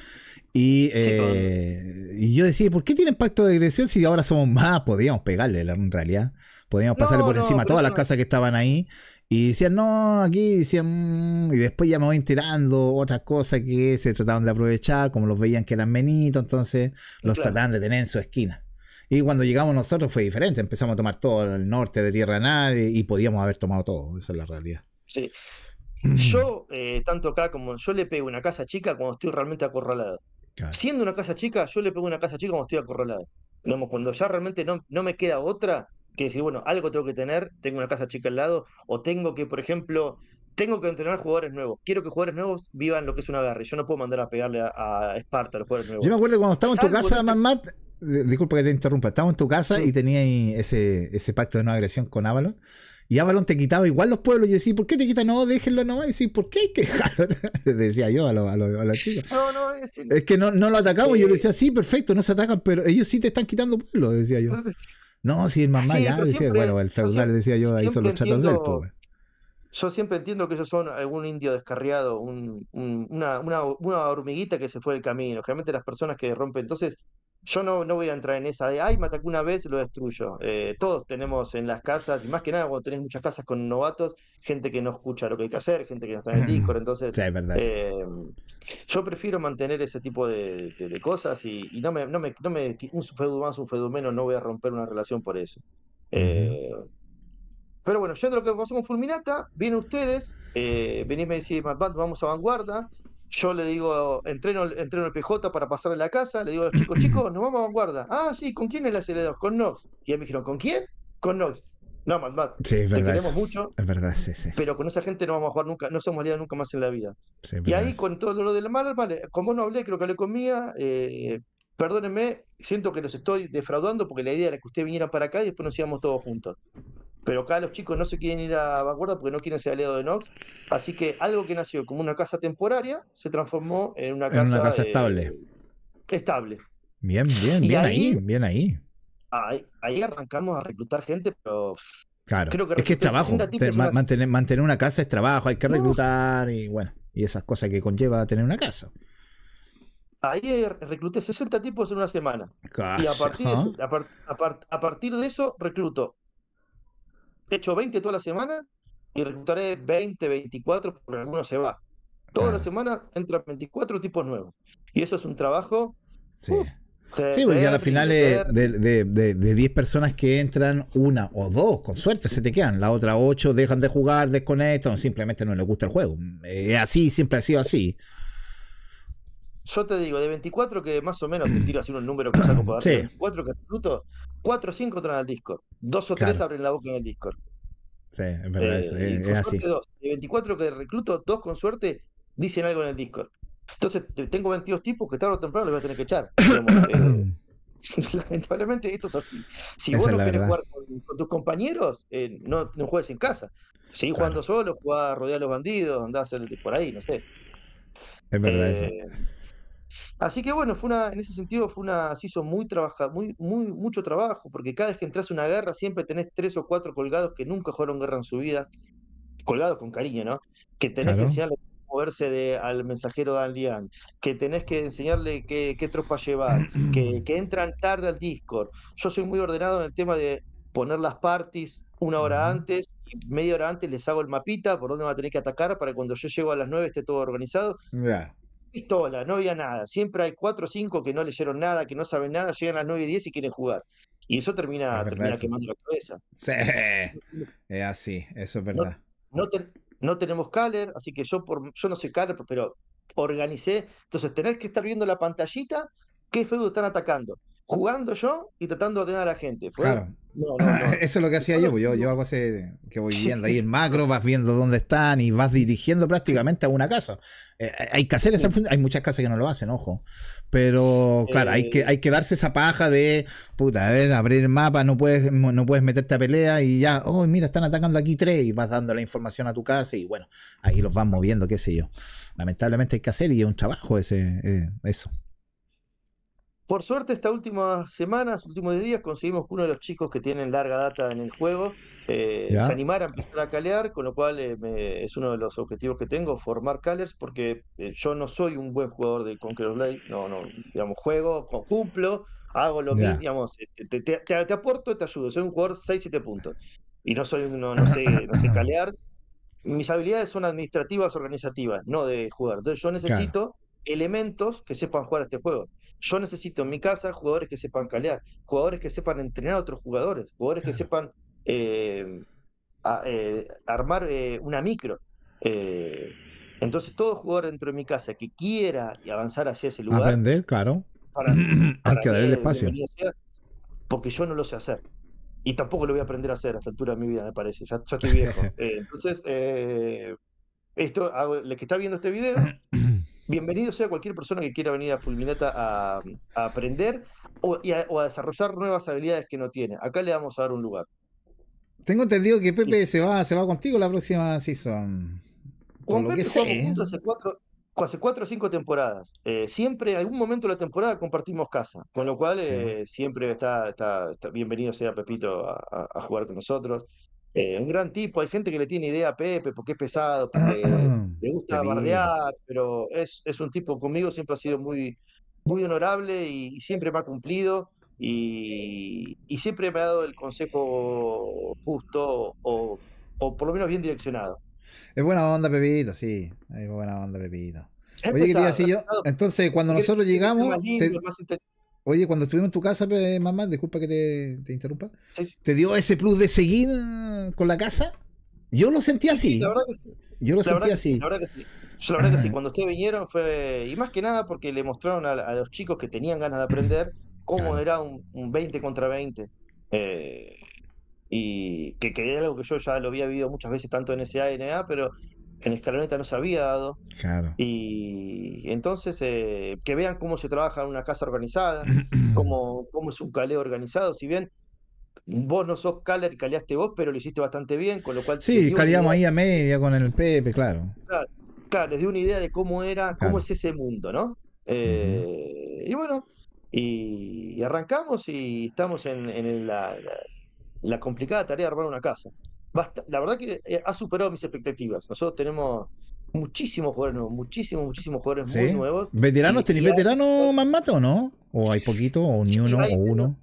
Eh, y, yo decía, ¿por qué tienen pacto de agresión si ahora somos más? Podíamos pegarle en realidad. Podíamos pasarle por encima a todas las casas que estaban ahí y decían, no, aquí decían, mm", y después ya me voy tirando otras cosas que se trataban de aprovechar, como los veían que eran menitos, entonces los trataban de tener en su esquina. Y cuando llegamos nosotros fue diferente, empezamos a tomar todo el norte de Tierra Nadie y podíamos haber tomado todo, esa es la realidad. Sí. Mm. Yo, eh, tanto acá como yo le pego una casa chica cuando estoy realmente acorralado. Siendo una casa chica, yo le pego una casa chica cuando estoy acorralado. Cuando ya realmente no, no me queda otra, que decir, bueno, algo tengo que tener, tengo una casa chica al lado, o tengo que, por ejemplo, tengo que entrenar jugadores nuevos. Quiero que jugadores nuevos vivan lo que es una agarre. Yo no puedo mandar a pegarle a, Esparta a los jugadores nuevos. Yo me acuerdo cuando estaba en tu casa, este... disculpa que te interrumpa, estaba en tu casa y tenía ese, ese pacto de no agresión con Avalon. Y Avalon te quitaba igual los pueblos. Y decía, ¿por qué te quitan? No, déjenlo nomás. Y decía, ¿por qué hay que dejarlo? decía yo a, los a chicos. No, no, es, es que no, no lo atacamos. y Yo le decía, sí, perfecto, no se atacan, pero ellos sí te están quitando pueblos, decía yo. No, si el mamá ya decía, bueno, el feudal decía yo, ahí son los chatos del pobre. Yo siempre entiendo que ellos son algún indio descarriado, una, una hormiguita que se fue del camino. Generalmente las personas que rompen. Entonces, yo no, voy a entrar en esa de, ay, me atacó una vez, lo destruyo. Eh, todos tenemos en las casas, y más que nada cuando tenés muchas casas con novatos, gente que no escucha lo que hay que hacer, gente que no está en el Discord. Entonces, em, yo prefiero mantener ese tipo de, cosas y, no, me, no, me, no un feudo más, un feudo menos, no voy a romper una relación por eso. Eh, pero bueno, yo en lo que pasó con Fulminata, vienen ustedes, eh, venís me decís, vamos a Vanguarda, yo le digo, entreno, entreno el PJ para pasar a la casa, le digo a los chicos, chicos, nos vamos a vanguardia. Ah, sí, ¿con quién es la CL2? Con Nox. Y ahí me dijeron, ¿con quién? Con Nox. No, más más sí, es te verdad, queremos mucho. Es verdad, sí, sí. Pero con esa gente no vamos a jugar nunca, no somos aliados nunca más en la vida. y ahí con todo lo del mal, vale, como no hablé, creo que hablé con Mía, eh, perdónenme, siento que los estoy defraudando porque la idea era que usted viniera para acá y después nos íbamos todos juntos. Pero acá los chicos no se quieren ir a Vanguardia porque no quieren ser aliados de Nox. Así que algo que nació como una casa temporaria se transformó en una casa, en una casa estable. Estable. Bien, bien, bien ahí, ahí, bien ahí. ahí. arrancamos a reclutar gente, pero. Claro, es que es trabajo. Mantener, una casa es trabajo, hay que reclutar y bueno, y esas cosas que conlleva tener una casa. Ahí recluté 60 tipos en una semana. y a partir, de eso, a, a partir de eso recluto te echo 20 toda la semana y reclutaré 20, 24, porque alguno se va. Toda la semana entran 24 tipos nuevos. Y eso es un trabajo. Sí. sí, porque al final de 10 de, de, personas que entran, una o dos, con suerte se te quedan. La otra 8 dejan de jugar, desconectan, simplemente no les gusta el juego. así, siempre ha sido así yo te digo, de 24 que más o menos te tiro así un número que saco para sí. 24 que recluto, 4 o 5 entran al Discord. dos o tres abren la boca en el Discord. Sí, es verdad eh, eso. Es, con suerte De 24 que recluto, 2 con suerte dicen algo en el Discord. Entonces, tengo 22 tipos que tarde o temprano los voy a tener que echar. Eh, lamentablemente esto es así. Si vos no quieres jugar con, tus compañeros, eh, no, juegues en casa. Seguís jugando solo, jugás rodear a los bandidos, andás por ahí, no sé. Es verdad eso. Así que bueno, fue una, en ese sentido fue una, se hizo muy, trabaja, muy, muy mucho trabajo, porque cada vez que entras a una guerra siempre tenés tres o cuatro colgados que nunca jugaron guerra en su vida, colgados con cariño, ¿no? Que tenés que enseñarle cómo moverse de, al mensajero Dan Lian, que tenés que enseñarle qué, qué tropa llevar, que, que entran tarde al Discord. Yo soy muy ordenado en el tema de poner las parties una hora antes, media hora antes les hago el mapita por dónde va a tener que atacar para cuando yo llego a las nueve esté todo organizado. Ya pistola, no había nada. Siempre hay cuatro o cinco que no leyeron nada, que no saben nada, llegan a las 9 y 10 y quieren jugar. Y eso termina, quemando la cabeza. Es así, eso es verdad. No, tenemos caller así que yo, por, yo no sé caller pero organicé. Entonces, tener que estar viendo la pantallita, qué feudo están atacando jugando yo y tratando de ordenar a la gente. Claro. Eso es lo que hacía yo, pues yo, yo hago ese, que voy viendo ahí en macro, vas viendo dónde están y vas dirigiendo prácticamente a una casa. Eh, eh, hay que hacer esa hay muchas casas que no lo hacen, ojo. Pero claro, hay, que, eh. hay que darse esa paja de, puta, a ver, abrir el mapa, no puedes, no puedes meterte a pelea y ya, oh, mira, están atacando aquí tres y vas dando la información a tu casa y bueno, ahí los vas moviendo, qué sé yo. Lamentablemente hay que hacer y es un trabajo ese, eso. Por suerte, estas últimas semanas, últimos días, conseguimos que uno de los chicos que tienen larga data en el juego eh, se animara a empezar a calear, con lo cual eh, es uno de los objetivos que tengo, formar calers, porque eh, yo no soy un buen jugador de Conqueror Blade, no, no, digamos, juego, cumplo, hago lo mismo, digamos, este, te, aporto y te, aporto, ayudo, soy un jugador 6-7 puntos, y no soy, no, no sé, no sé calear. Mis habilidades son administrativas, organizativas, no de jugar. Entonces yo necesito elementos que sepan jugar este juego. Yo necesito en mi casa jugadores que sepan calear, jugadores que sepan entrenar a otros jugadores, jugadores que sepan eh, eh, armar eh, una micro. entonces, todo jugador dentro de mi casa que quiera avanzar hacia ese lugar. Aprender, claro. Hay que darle el espacio. Porque yo no lo sé hacer. Y tampoco lo voy a aprender a hacer a esta altura de mi vida, me parece. Ya, estoy viejo. entonces, esto, el que está viendo este video, bienvenido sea cualquier persona que quiera venir a Fulminata a, aprender o, a, desarrollar nuevas habilidades que no tiene. Acá le vamos a dar un lugar. Tengo entendido que Pepe se va, se va contigo la próxima season. Con ¿eh? hace cuatro, cuatro o cinco temporadas. Eh, siempre, en algún momento de la temporada, compartimos casa. Con lo cual, eh, siempre está, está, bienvenido sea Pepito a, jugar con nosotros un gran tipo, hay gente que le tiene idea a Pepe porque es pesado, porque le gusta bardear, pero es, un tipo conmigo, siempre ha sido muy, muy honorable y, siempre me ha cumplido y, siempre me ha dado el consejo justo o, por lo menos bien direccionado. Es buena onda, Pepito, sí, es buena onda, Pepito. entonces cuando nosotros llegamos... Oye, cuando estuvimos en tu casa, mamá, disculpa que te, interrumpa, ¿te dio ese plus de seguir con la casa? Yo lo sentí así. la verdad que sí. Yo lo sentí así. la verdad que sí. Yo la verdad que sí, ah. cuando ustedes vinieron fue, y más que nada porque le mostraron a, los chicos que tenían ganas de aprender cómo era un, 20 contra 20. Eh, y que, que, era algo que yo ya lo había vivido muchas veces, tanto en SANA, pero en Escaloneta no se había dado. Claro. Y entonces, eh, que vean cómo se trabaja en una casa organizada, cómo, es un caleo organizado. Si bien vos no sos caler y caleaste vos, pero lo hiciste bastante bien, con lo cual... Sí, caleamos ahí a media con el Pepe, claro. Claro, les dio una idea de cómo era, cómo es ese mundo, ¿no? Eh, y bueno, y, arrancamos y estamos en, la complicada tarea de armar una casa la verdad que eh, ha superado mis expectativas. Nosotros tenemos muchísimos jugadores nuevos, muchísimos, muchísimos jugadores muy nuevos. ¿Veteranos? tenéis veteranos más matos o no? ¿O hay poquito? ¿O ni uno? ¿O uno?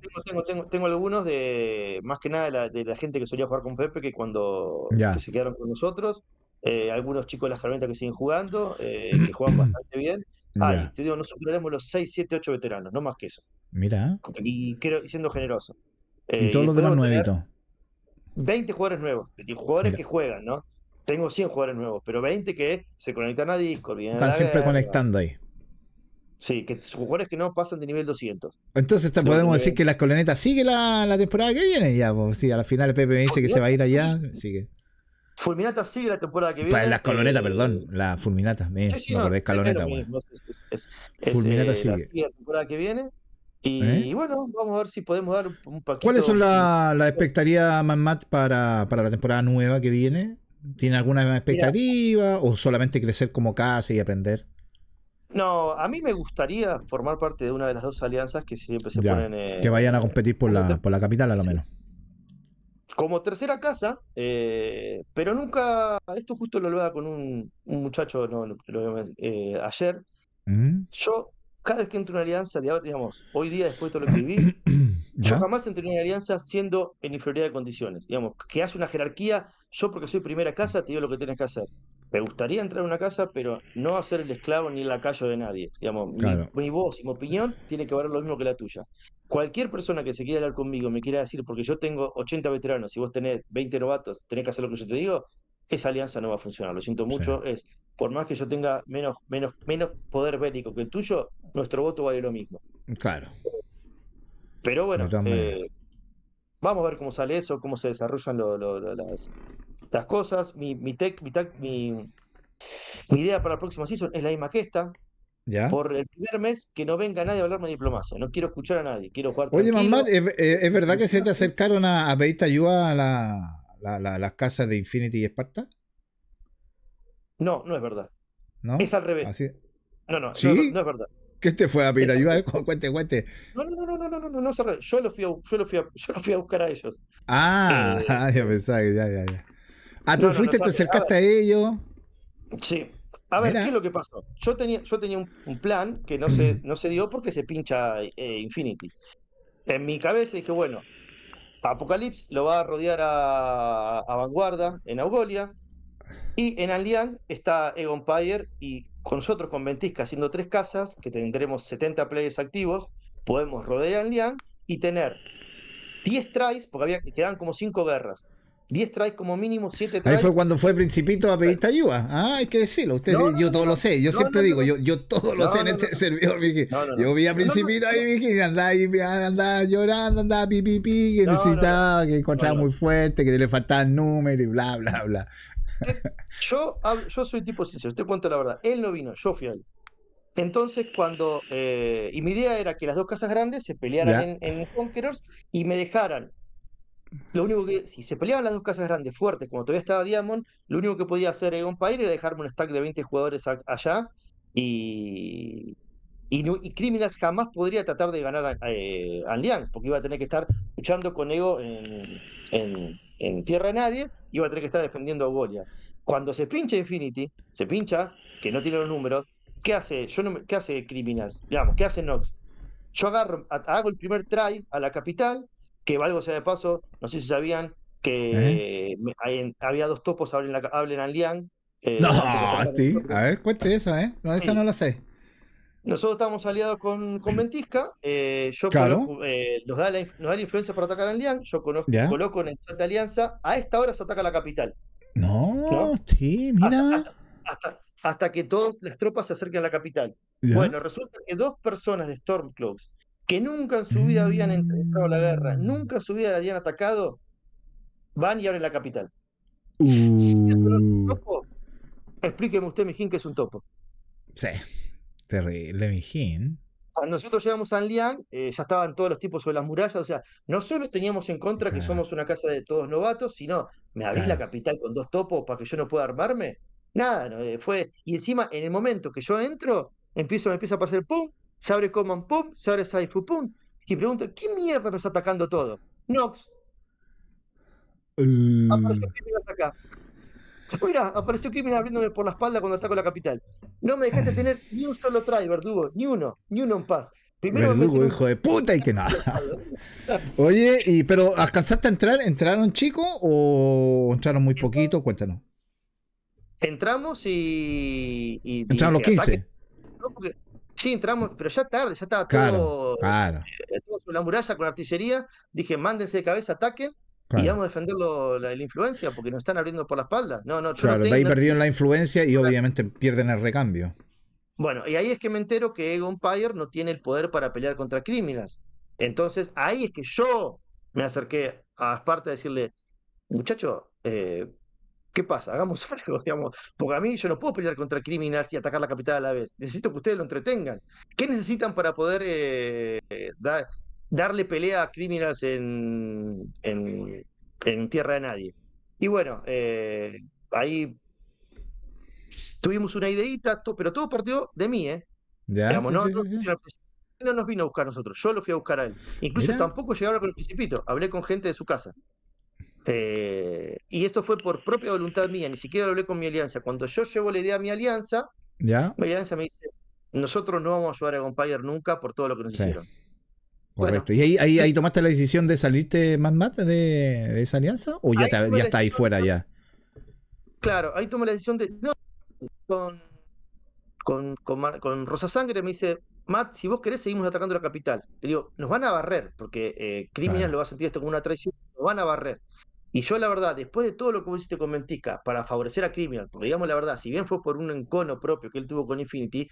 Tengo, algunos de, más que nada, de la, gente que solía jugar con Pepe, que cuando se quedaron con nosotros. Eh, algunos chicos de las herramientas que siguen jugando, eh, que juegan bastante bien. Ay, te digo, no superaremos los 6, 7, 8 veteranos, no más que eso. Mira. Y siendo generoso. y todos los demás nuevitos. 20 jugadores nuevos, jugadores que juegan, ¿no? Tengo 100 jugadores nuevos, pero 20 que se conectan a Discord. Están siempre conectando ahí. Sí, que jugadores que no pasan de nivel 200. Entonces podemos decir que la colonetas sigue la, temporada que viene ya. Pues, sí, a la final Pepe me dice que se va a ir allá. Sigue. Fulminata sigue la temporada que viene. las colonetas, eh, perdón. La Fulminata. Me, acordé no, Fulminata eh, sigue la temporada que viene. ¿Eh? Y, bueno, vamos a ver si podemos dar un, paquete. ¿Cuáles son las la expectativas, más para, para la temporada nueva que viene? ¿Tiene alguna expectativa o solamente crecer como casa y aprender? No, a mí me gustaría formar parte de una de las dos alianzas que siempre se ponen. Eh, que vayan a competir por, la, por la capital, a lo menos. Como tercera casa, eh, pero nunca. Esto justo lo hablaba con un, muchacho ayer. Yo cada vez que entro en una alianza, digamos, hoy día después de todo lo que viví, yo jamás entré en una alianza siendo en inferioridad de condiciones. Digamos, que hace una jerarquía, yo porque soy primera casa te digo lo que tienes que hacer. Me gustaría entrar en una casa, pero no hacer el esclavo ni el lacayo de nadie. Digamos, mi, voz y mi opinión tiene que valer lo mismo que la tuya. Cualquier persona que se quiera hablar conmigo, me quiera decir, porque yo tengo 80 veteranos y vos tenés 20 novatos, tenés que hacer lo que yo te digo, esa alianza no va a funcionar. Lo siento mucho, es por más que yo tenga menos, menos, menos poder bélico que el tuyo, nuestro voto vale lo mismo. Claro. Pero bueno, eh, vamos a ver cómo sale eso, cómo se desarrollan las, cosas. Mi, mi, tech, mi, mi, idea para la próxima season es la misma que esta. ¿Ya? Por el primer mes que no venga nadie a hablarme de diplomacia. No quiero escuchar a nadie, quiero jugar Oye, ¿es, verdad que se te acercaron a, a pedirte ayuda a la, la, la, las casas de Infinity y Esparta? No, no es verdad. ¿No? Es al revés. Así... No, no, ¿Sí? no, es verdad. ¿Qué te fue a pedir ayuda? Cuente, cuente. No, no, no, no, no, no, no, no, yo lo fui a, yo lo fui a, yo lo fui a buscar a ellos. Ah, eh... ya pensaba ya, ya, ya. Ah, tú fuiste, te acercaste a, ellos. Sí. A ver, ¿qué es lo que pasó? Yo tenía, yo tenía un, plan que no se, no se dio porque se pincha eh, Infinity. En mi cabeza dije, bueno, Apocalypse lo va a rodear a, Vanguarda en Augolia. Y en Alian está Egon Pyre y con nosotros con Ventisca haciendo tres casas, que tendremos 70 players activos, podemos rodear a Alian y tener 10 tries, porque quedan como 5 guerras. 10 tries como mínimo, 7 tries. Ahí fue cuando fue Principito a pedirte ayuda. Ah, hay que decirlo. Usted, yo todo lo sé. Yo siempre digo, yo, yo todo lo sé en este servidor, Yo vi a Principito ahí, andá andaba, andaba llorando, andaba pipi pi, que necesitaba, que encontraba muy fuerte, que le faltaban números y bla, bla, bla. Eh, yo, yo soy tipo sincero, te cuento la verdad. Él no vino, yo fui a él. Entonces, cuando. Eh, y mi idea era que las dos casas grandes se pelearan en, en Conquerors y me dejaran lo único que, si se peleaban las dos casas grandes fuertes, como todavía estaba Diamond, lo único que podía hacer Egon Pyre era dejarme un stack de 20 jugadores allá y, y, Criminals jamás podría tratar de ganar a, eh, porque iba a tener que estar luchando con Ego en, tierra de nadie, iba a tener que estar defendiendo a Golia. Cuando se pincha Infinity, se pincha, que no tiene los números, ¿qué hace? Yo ¿Qué hace Criminals? ¿qué hace Nox? Yo agarro, hago el primer try a la capital, que valgo sea de paso, no sé si sabían ¿Eh? que había dos topos, hablen, hablen al Lian. Eh, no, ah, sí. a ver, cuente eso. ¿eh? No, esa no la sé. Nosotros estamos aliados con, Ventisca. Eh, yo claro. nos, da la, influencia para atacar al Lian. Yo conozco, coloco en el chat de alianza. A esta hora se ataca la capital. No, sí, mira. Hasta, que todas las tropas se acerquen a la capital. Bueno, resulta que dos personas de Stormcloaks que nunca en su vida habían entrado a la guerra, nunca en su vida la habían atacado, van y abren la capital. es un uh. topo, explíqueme usted, Mijín, que es un topo. Sí, terrible, Mijín. Cuando nosotros llegamos a Anliang, eh, ya estaban todos los tipos sobre las murallas, o sea, no solo teníamos en contra que somos una casa de todos novatos, sino, ¿me abrís la capital con dos topos para que yo no pueda armarme? Nada, no, eh, fue. Y encima, en el momento que yo entro, empiezo, me empieza a pasar pum, se abre Common pum se abre Saifu pum Y pregunto, ¿qué mierda nos está atacando todo? Nox. Apareció Criminal acá. Mira, apareció abriéndome por la espalda cuando ataco la capital. No me dejaste tener ni un solo try, verdugo. Ni uno. Ni uno en paz. Primero verdugo, hijo de puta, y que nada. Oye, y, pero ¿alcanzaste a entrar? ¿Entraron chicos o entraron muy poquito? Cuéntanos. Entramos y. entraron los 15. Sí, entramos, pero ya tarde, ya estaba todo, claro. Eh, la muralla con artillería. Dije, mándense de cabeza, ataquen. Y vamos a defender la, influencia porque nos están abriendo por la espalda. No, no, yo claro, de ahí perdieron la influencia y obviamente pierden el recambio. Bueno, y ahí es que me entero que Egon Pyre no tiene el poder para pelear contra crímenes. Entonces, ahí es que yo me acerqué a Esparta a decirle, muchacho, eh, ¿Qué pasa? Hagamos algo, digamos. Porque a mí yo no puedo pelear contra criminales y atacar la capital a la vez. Necesito que ustedes lo entretengan. ¿Qué necesitan para poder eh, eh, darle pelea a criminales en, en, tierra de nadie? Y bueno, eh, ahí tuvimos una ideita, pero todo partió de mí, ¿eh? Ya, digamos, no, nos vino a buscar nosotros, yo lo fui a buscar a él. Incluso tampoco llegué con el principito, hablé con gente de su casa. Eh, y esto fue por propia voluntad mía, ni siquiera lo hablé con mi alianza. Cuando yo llevo la idea a mi alianza, mi alianza me dice, nosotros no vamos a ayudar a Gompire nunca por todo lo que nos hicieron. Correcto. ¿Y ahí, tomaste la decisión de salirte más más de, esa alianza? ¿O ya, está ahí fuera ya? Claro, ahí tomé la decisión de... No, con, con, Rosa Sangre me dice, Matt, si vos querés, seguimos atacando la capital. Te digo, nos van a barrer, porque eh, Criminal lo va a sentir esto como una traición, nos van a barrer. Y yo la verdad, después de todo lo que vos hiciste con Ventisca para favorecer a Criminal, porque digamos la verdad, si bien fue por un encono propio que él tuvo con Infinity,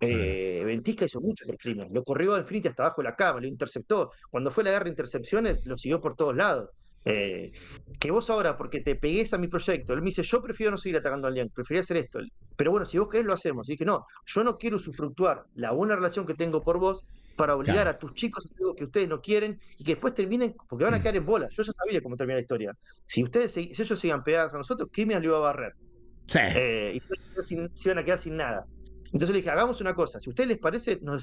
Ventisca mm. eh, hizo mucho por Criminal. Lo corrió a Infinity hasta abajo de la cama, lo interceptó. Cuando fue la guerra de intercepciones, lo siguió por todos lados. Eh, que vos ahora, porque te pegues a mi proyecto, él me dice, yo prefiero no seguir atacando al prefiero prefería hacer esto. Pero bueno, si vos querés, lo hacemos. Y dije, no, yo no quiero usufructuar la buena relación que tengo por vos para obligar a tus chicos a algo que ustedes no quieren y que después terminen, porque van a mm. quedar en bolas Yo ya sabía cómo termina la historia. Si ustedes, si ellos sigan pegados a nosotros, me me iba a barrer. Sí. Eh, y se, iban a quedar sin nada. Entonces le dije, hagamos una cosa, si a ustedes les parece, nos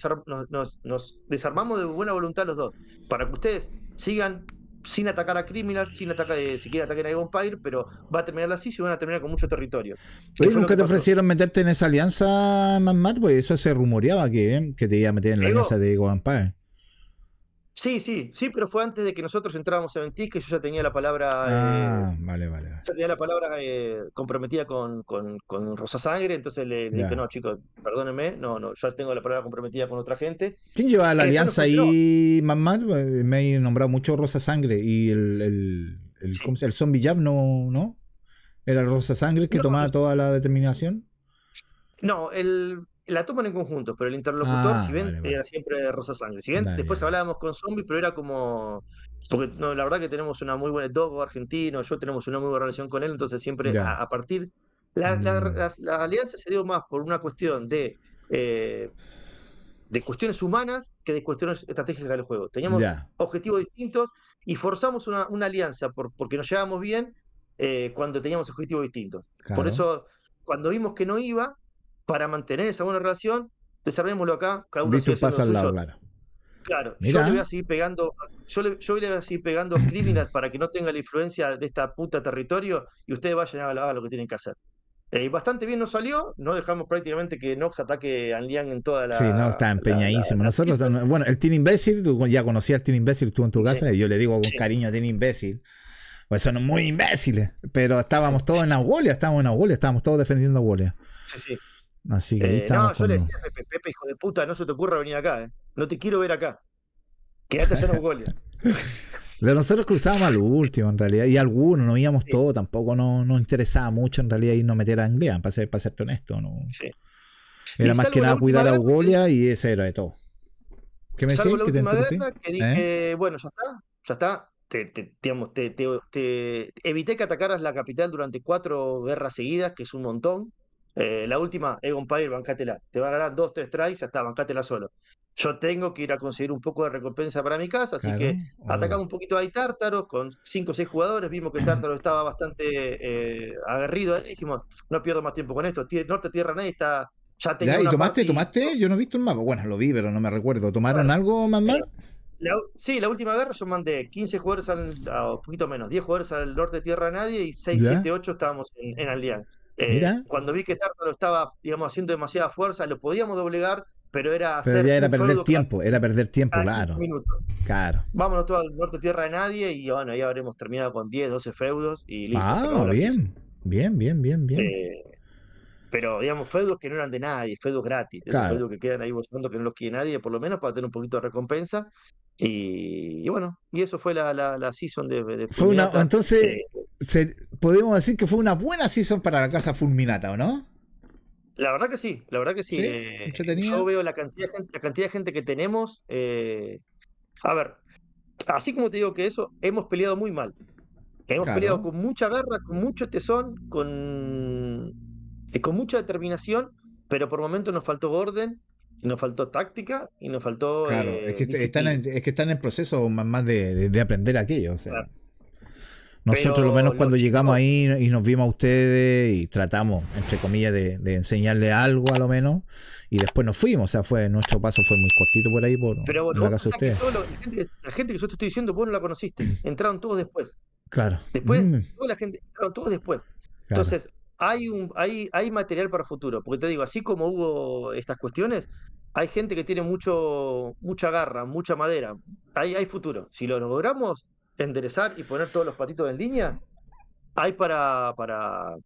desarmamos de buena voluntad los dos, para que ustedes sigan sin atacar a Criminal, sin atacar, eh, siquiera atacar a Egon pero va a terminar así y van a terminar con mucho territorio. nunca te ofrecieron meterte en esa alianza, Matt? Pues eso se rumoreaba que, que te iba a meter en la alianza de Egon Sí, sí, sí, pero fue antes de que nosotros entrábamos a Ventis que yo ya tenía la palabra. Eh, ah, vale, vale. la palabra eh, comprometida con, con, Rosa Sangre, entonces le, dije, no, chicos, perdónenme, no, no, yo tengo la palabra comprometida con otra gente. ¿Quién lleva la alianza ahí, más eh, Me he nombrado mucho Rosa Sangre y el, el, el, Zombie Jab, ¿no? ¿no? ¿Era Rosa Sangre que tomaba toda la determinación? No, el, la toman en conjunto, pero el interlocutor, ah, si ven, era siempre Rosa Sangre. Si ven, después hablábamos con Zombie, pero era como. Porque no, la verdad que tenemos una muy buena. Dogo argentino, yo tenemos una muy buena relación con él, entonces siempre a, partir. Mm. La, alianza se dio más por una cuestión de. Eh, de cuestiones humanas que de cuestiones estratégicas del juego. Teníamos objetivos distintos y forzamos una, una alianza por, porque nos llevábamos bien eh, cuando teníamos objetivos distintos. Por eso, cuando vimos que no iba, para mantener esa buena relación, desarrollémoslo acá, cada uno tú pasa al lado, claro. Claro, yo le voy a seguir pegando, yo le, le voy a seguir pegando críminas para que no tenga la influencia de esta puta territorio y ustedes vayan a, lavar lo que tienen que hacer. Y eh, bastante bien nos salió, no dejamos prácticamente que Nox ataque a Liang en toda la. Sí, no, está empeñadísimo. Nosotros, bueno, el Team Imbécil, tú ya conocías al Team Imbécil, tú en tu casa, y yo le digo con cariño cariño, Team Imbécil. Pues son muy imbéciles, pero estábamos todos en la estábamos en Australia, estábamos todos defendiendo a Sí, sí. Así que ahí eh, No, yo le decía a Pepe, hijo de puta, no se te ocurra venir acá, ¿eh? No te quiero ver acá. Quédate allá en Mongolia. nosotros cruzábamos al último, en realidad, y algunos, no íbamos todo todos, tampoco nos interesaba mucho, en realidad, irnos a meter a Anglia, para, ser, para serte honesto. No. Sí. Era más que nada cuidar a ugolia y ese era de todo. ¿Qué me salvo la última guerra que ¿Eh? dije, bueno, ya está, ya está. Te, te, digamos, te, evité que atacaras la capital durante cuatro guerras seguidas, que es un montón. Eh, la última, Egon eh, Pair, bancátela. Te van a dar dos, tres strikes, ya está, bancátela solo. Yo tengo que ir a conseguir un poco de recompensa para mi casa, así que atacamos un poquito ahí Tártaro, con cinco o seis jugadores. Vimos que Tártaro estaba bastante eh, Agarrido, Dijimos, no pierdo más tiempo con esto. Norte, tierra, nadie está. Ya tenía ¿Y tomaste, tomaste? Yo no he visto el mapa. Bueno, lo vi, pero no me recuerdo. ¿Tomaron algo, más mal? sí, la última guerra yo mandé 15 jugadores, al, un poquito menos, 10 jugadores al norte tierra nadie y 6, 7, 8 estábamos en, en eh, cuando vi que lo estaba, digamos, haciendo demasiada fuerza, lo podíamos doblegar, pero era perder tiempo, era perder tiempo, claro. Claro. Vámonos todos al norte tierra de nadie y bueno, ya habremos terminado con 10, 12 feudos y listo. Ah, bien. bien. bien, bien, bien, eh, pero, digamos, feudos que no eran de nadie, feudos gratis, feudos que quedan ahí buscando que no los quiere nadie, por lo menos para tener un poquito de recompensa. Y, bueno, y eso fue la, la, la season de, entonces, eh, podemos decir que fue una buena season para la casa Fulminata, ¿o no? La verdad que sí, la verdad que sí. Eh, yo veo la cantidad de gente, la cantidad de gente que tenemos. Eh, a ver, así como te digo que eso, hemos peleado muy mal. Hemos peleado con mucha garra, con mucho tesón, con es eh, con mucha determinación, pero por momentos nos faltó orden, nos faltó táctica y nos faltó. Claro, eh, es, que están en, el proceso más, más de, aprender aquello. O sea. Nosotros, lo menos, cuando llegamos ahí y nos vimos a ustedes y tratamos, entre comillas, de, de, enseñarle algo a lo menos, y después nos fuimos. O sea, fue nuestro paso fue muy cortito por ahí. Por, pero bueno, la, la, gente, que yo te estoy diciendo, vos no la conociste. Mm. Entraron todos después. Claro. Después, mm. toda la gente, entraron todos después. Entonces, hay, un, hay, hay material para futuro, porque te digo, así como hubo estas cuestiones, hay gente que tiene mucho, mucha garra, mucha madera, hay, hay futuro. Si lo logramos enderezar y poner todos los patitos en línea, hay para, para,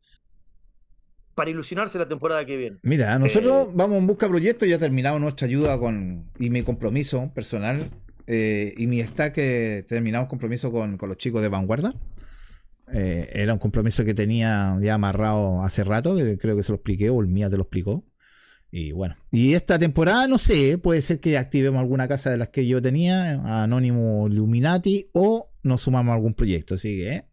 para ilusionarse la temporada que viene. Mira, nosotros eh, vamos en busca de proyectos, ya terminamos nuestra ayuda con y mi compromiso personal eh, y mi stack, eh, terminamos terminado compromiso con, con los chicos de Vanguarda. Eh, era un compromiso que tenía ya amarrado hace rato, que creo que se lo expliqué, o el mía te lo explicó. Y bueno, y esta temporada no sé, puede ser que activemos alguna casa de las que yo tenía, Anónimo Illuminati, o nos sumamos a algún proyecto, sigue eh.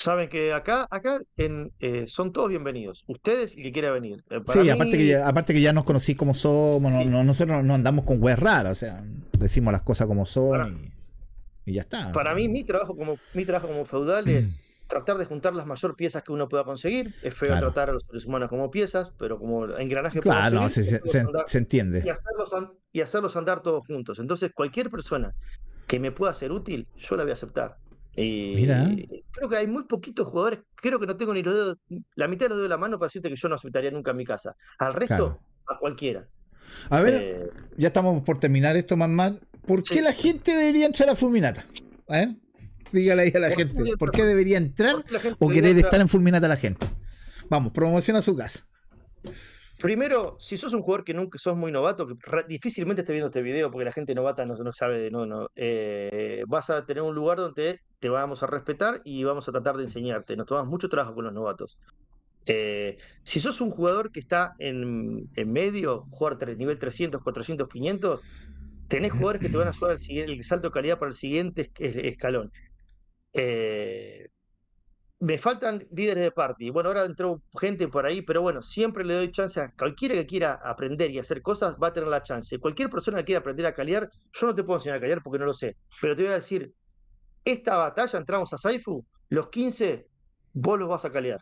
Saben que acá, acá en, eh, son todos bienvenidos. Ustedes y que quiera venir. sí, aparte, que ya, aparte que ya nos conocís como somos, no, nosotros no andamos con weas raras, o sea, decimos las cosas como son. Y ya está. Para mí, mi trabajo como, mi trabajo como feudal es tratar de juntar las mayor piezas que uno pueda conseguir. Es feo tratar a los seres humanos como piezas, pero como engranaje Claro, se, entiende. Y hacerlos, andar todos juntos. Entonces, cualquier persona que me pueda ser útil, yo la voy a aceptar. Y Mira. creo que hay muy poquitos jugadores, creo que no tengo ni los dedos, la mitad de los dedos de la mano para decirte que yo no aceptaría nunca en mi casa. Al resto, a cualquiera. A ver, eh, ya estamos por terminar esto, más mal. ¿Por qué la gente debería entrar a Fulminata? Dígale ahí a la gente. ¿Por qué debería entrar o querer estar en Fulminata la gente? Vamos, a su casa. Primero, si sos un jugador que nunca sos muy novato, que difícilmente esté viendo este video porque la gente novata no, sabe de no, no eh, vas a tener un lugar donde te vamos a respetar y vamos a tratar de enseñarte. Nos tomamos mucho trabajo con los novatos. Eh, si sos un jugador que está en, en medio, jugar nivel 300, 400, 500, tenés jugadores que te van a ayudar al el salto de calidad para el siguiente escalón. Eh, me faltan líderes de party. Bueno, ahora entró gente por ahí, pero bueno, siempre le doy chance a cualquiera que quiera aprender y hacer cosas, va a tener la chance. Cualquier persona que quiera aprender a calear, yo no te puedo enseñar a calear porque no lo sé, pero te voy a decir, esta batalla entramos a Saifu, los 15, vos los vas a calear.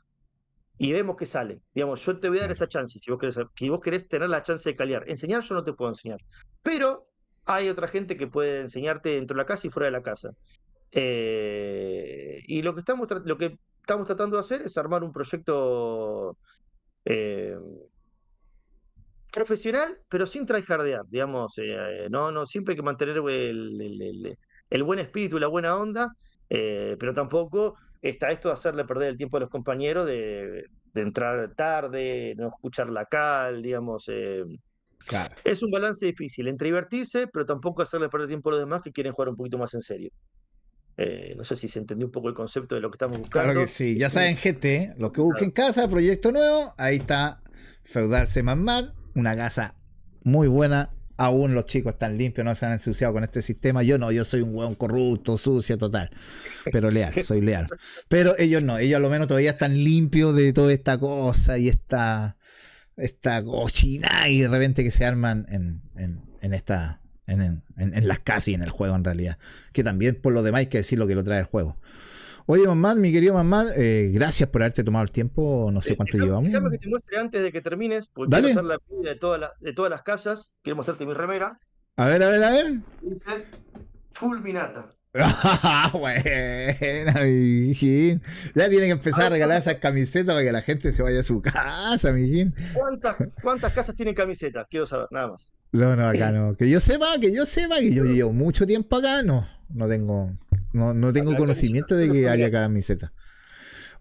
Y vemos que sale. Digamos, yo te voy a dar esa chance si vos querés, si vos querés tener la chance de calear. Enseñar yo no te puedo enseñar. Pero hay otra gente que puede enseñarte dentro de la casa y fuera de la casa. Eh, y lo que, estamos tratando de hacer es armar un proyecto eh, profesional, pero sin traijardear, digamos, eh, no, no, siempre hay que mantener el, buen espíritu, y la buena onda, pero tampoco está esto de hacerle perder el tiempo a los compañeros de, entrar tarde, no escuchar la cal, digamos, es un balance difícil entre divertirse, pero tampoco hacerle perder tiempo a los demás que quieren jugar un poquito más en serio. Eh, no sé si se entendió un poco el concepto de lo que estamos buscando. Claro que sí, ya este saben, gente, ¿eh? lo que busquen casa, proyecto nuevo, ahí está Feudarse Más mal una casa muy buena. Aún los chicos están limpios, no se han ensuciado con este sistema. Yo no, yo soy un hueón corrupto, sucio, total. Pero leal, soy leal. Pero ellos no, ellos a lo menos todavía están limpios de toda esta cosa y esta esta cochina y de repente que se arman en, en, en esta. En, en, las casi en el juego en realidad. Que también por lo demás hay que decir lo que lo trae el juego. Oye, mamá, mi querido mamá, eh, gracias por haberte tomado el tiempo. No sé cuánto llevamos. Déjame que te muestre antes de que termines, porque quiero hacer la de, de todas las casas. Quiero mostrarte mi remera. A ver, a ver, a ver. Fulminata. Buena, mijín. Ya tienen que empezar a, regalar esas camisetas para que la gente se vaya a su casa, mijín. ¿Cuántas, cuántas casas tienen camisetas? Quiero saber, nada más. No, no, acá no. Que yo sepa, que yo sepa, que yo llevo mucho tiempo acá, no. No tengo, no, no tengo conocimiento de que haya camiseta.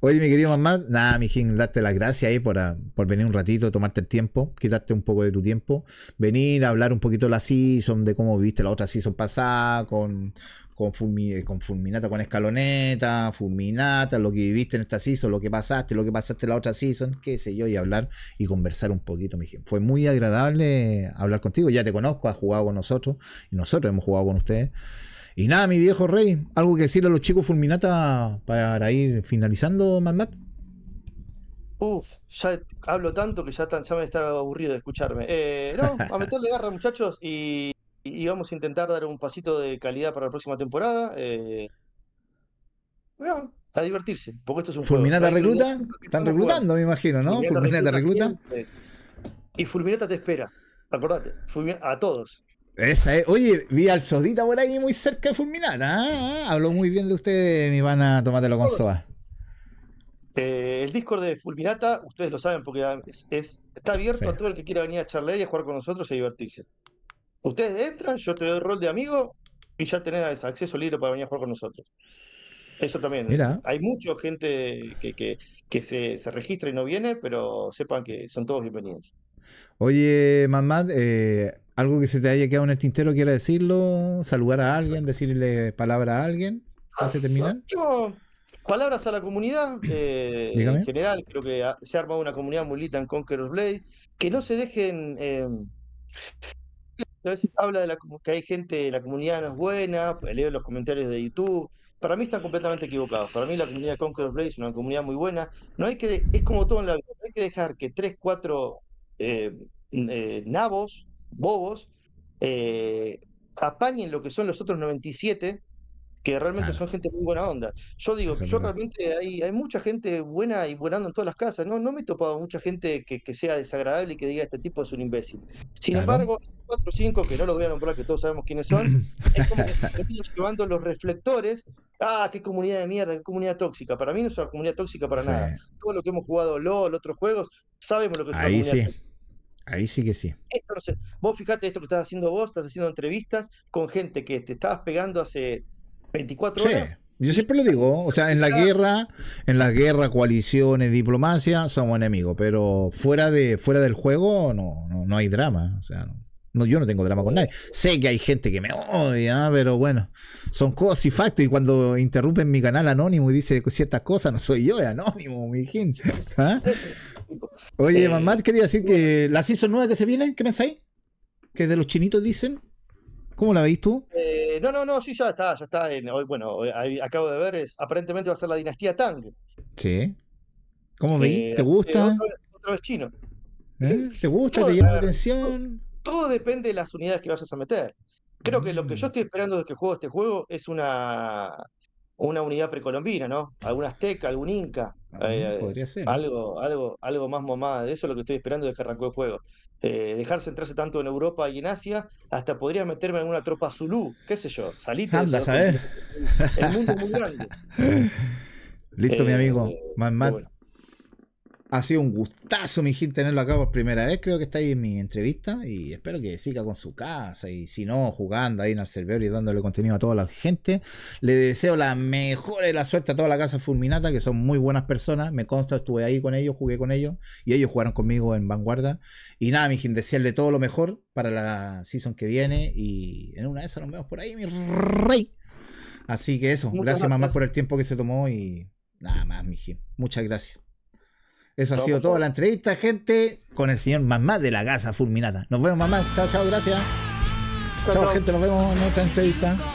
Oye, mi querido mamá, nada, mijín, darte las gracias ahí ah, por, venir un ratito, tomarte el tiempo, quitarte un poco de tu tiempo, venir a hablar un poquito de la season, de cómo viste la otra season pasada, con, eh, con, Fulminata, con Escaloneta, Fulminata, lo que viviste en esta season, lo que pasaste, lo que pasaste la otra season, qué sé yo, y hablar y conversar un poquito, mi hijín. Fue muy agradable hablar contigo, ya te conozco, has jugado con nosotros, y nosotros hemos jugado con ustedes. Y nada, mi viejo rey, algo que decirle a los chicos Fulminata para ir finalizando, Mad. Uf, ya hablo tanto que ya, tan, ya me está aburrido de escucharme. Eh, no, a meterle garra, muchachos, y, vamos a intentar dar un pasito de calidad para la próxima temporada. Eh, a divertirse, porque esto es un ¿Fulminata recluta? Están reclutando, me imagino, ¿no? Fulminata, recluta. Y Fulminata te espera, acordate, a todos. Oye, vi al Sodita por ahí muy cerca de Fulminata ah, ah, habló muy bien de usted, mi pana tomatelo con Soba. Eh, el Discord de Fulminata, ustedes lo saben porque es, está abierto a todo el que quiera venir a charlar y a jugar con nosotros y a divertirse. Ustedes entran, yo te doy el rol de amigo y ya tenés acceso libre para venir a jugar con nosotros. Eso también. ¿eh? Hay mucha gente que, se, registra y no viene, pero sepan que son todos bienvenidos. Oye, Mamad, eh, ¿Algo que se te haya quedado en el tintero quiera decirlo? ¿Saludar a alguien? ¿Decirle palabra a alguien? ¿Antes de terminar? palabras a la comunidad. Eh, en general, creo que se ha armado una comunidad muy linda en Conqueror's Blade. Que no se dejen. Em, a veces habla de la, que hay gente, la comunidad no es buena, pues, leo los comentarios de YouTube. Para mí están completamente equivocados. Para mí la comunidad de Conqueror's Blade es una comunidad muy buena. No hay que, es como todo en la vida, no hay que dejar que tres, cuatro em, eh, nabos bobos, eh, apañen lo que son los otros 97, que realmente son gente muy buena onda. Yo digo, yo realmente hay, mucha gente buena y buena en todas las casas, no, no me he topado mucha gente que, sea desagradable y que diga este tipo es un imbécil. Sin embargo, cuatro o cinco, que no los voy a nombrar, que todos sabemos quiénes son, es como que están llevando los reflectores. Ah, qué comunidad de mierda, qué comunidad tóxica. Para mí no es una comunidad tóxica para nada. Todo lo que hemos jugado LOL, otros juegos, sabemos lo que es una comunidad Tóxica. Ahí sí que sí. Esto no Vos fíjate esto que estás haciendo vos, estás haciendo entrevistas con gente que te estabas pegando hace 24 horas. Yo siempre lo digo, o sea, en la guerra, en las guerras, coaliciones, diplomacia, somos enemigos, pero fuera de fuera del juego no, no, hay drama, o sea, no, yo no tengo drama con nadie. Sé que hay gente que me odia, pero bueno, son cosas y factos y cuando interrumpen mi canal anónimo y dice ciertas cosas, no soy yo, es anónimo, mi gente. ¿ah? Oye, mamá, quería decir que la season nueva que se viene, ¿qué pensáis? Que de los chinitos dicen. ¿Cómo la veis tú? Eh, no, no, no, sí, ya está, ya está. En, bueno, acabo de ver, es, aparentemente va a ser la dinastía Tang. Sí. ¿Cómo eh, veis? ¿Te eh, gusta? Otro, vez chino. ¿Te gusta? ¿Te llama la atención? Todo, depende de las unidades que vayas a meter. Creo que lo que yo mm. estoy esperando de que juego este juego es una, una unidad precolombina, ¿no? alguna azteca, algún inca. Eh, algo, algo, algo más momada. De eso es lo que estoy esperando desde que arrancó el juego. Eh, dejar centrarse tanto en Europa y en Asia, hasta podría meterme en una tropa Zulu qué sé yo, salita. El mundo muy Listo, mi amigo. Eh, Man, ha sido un gustazo, mi gente, tenerlo acá por primera vez. Creo que está ahí en mi entrevista y espero que siga con su casa y si no, jugando ahí en el servidor y dándole contenido a toda la gente. Le deseo la mejor de la suerte a toda la casa Fulminata, que son muy buenas personas. Me consta, estuve ahí con ellos, jugué con ellos y ellos jugaron conmigo en Vanguarda Y nada, mi gente, desearle todo lo mejor para la season que viene y en una de esas nos vemos por ahí, mi rey. Así que eso, gracias, mamá por el tiempo que se tomó y nada más, mi Muchas gracias. Eso ha sido pues, toda la entrevista, gente, con el señor Mamá de la Gaza Fulminada Nos vemos, mamá. Chao, chao, gracias. chao gente, nos vemos en otra entrevista.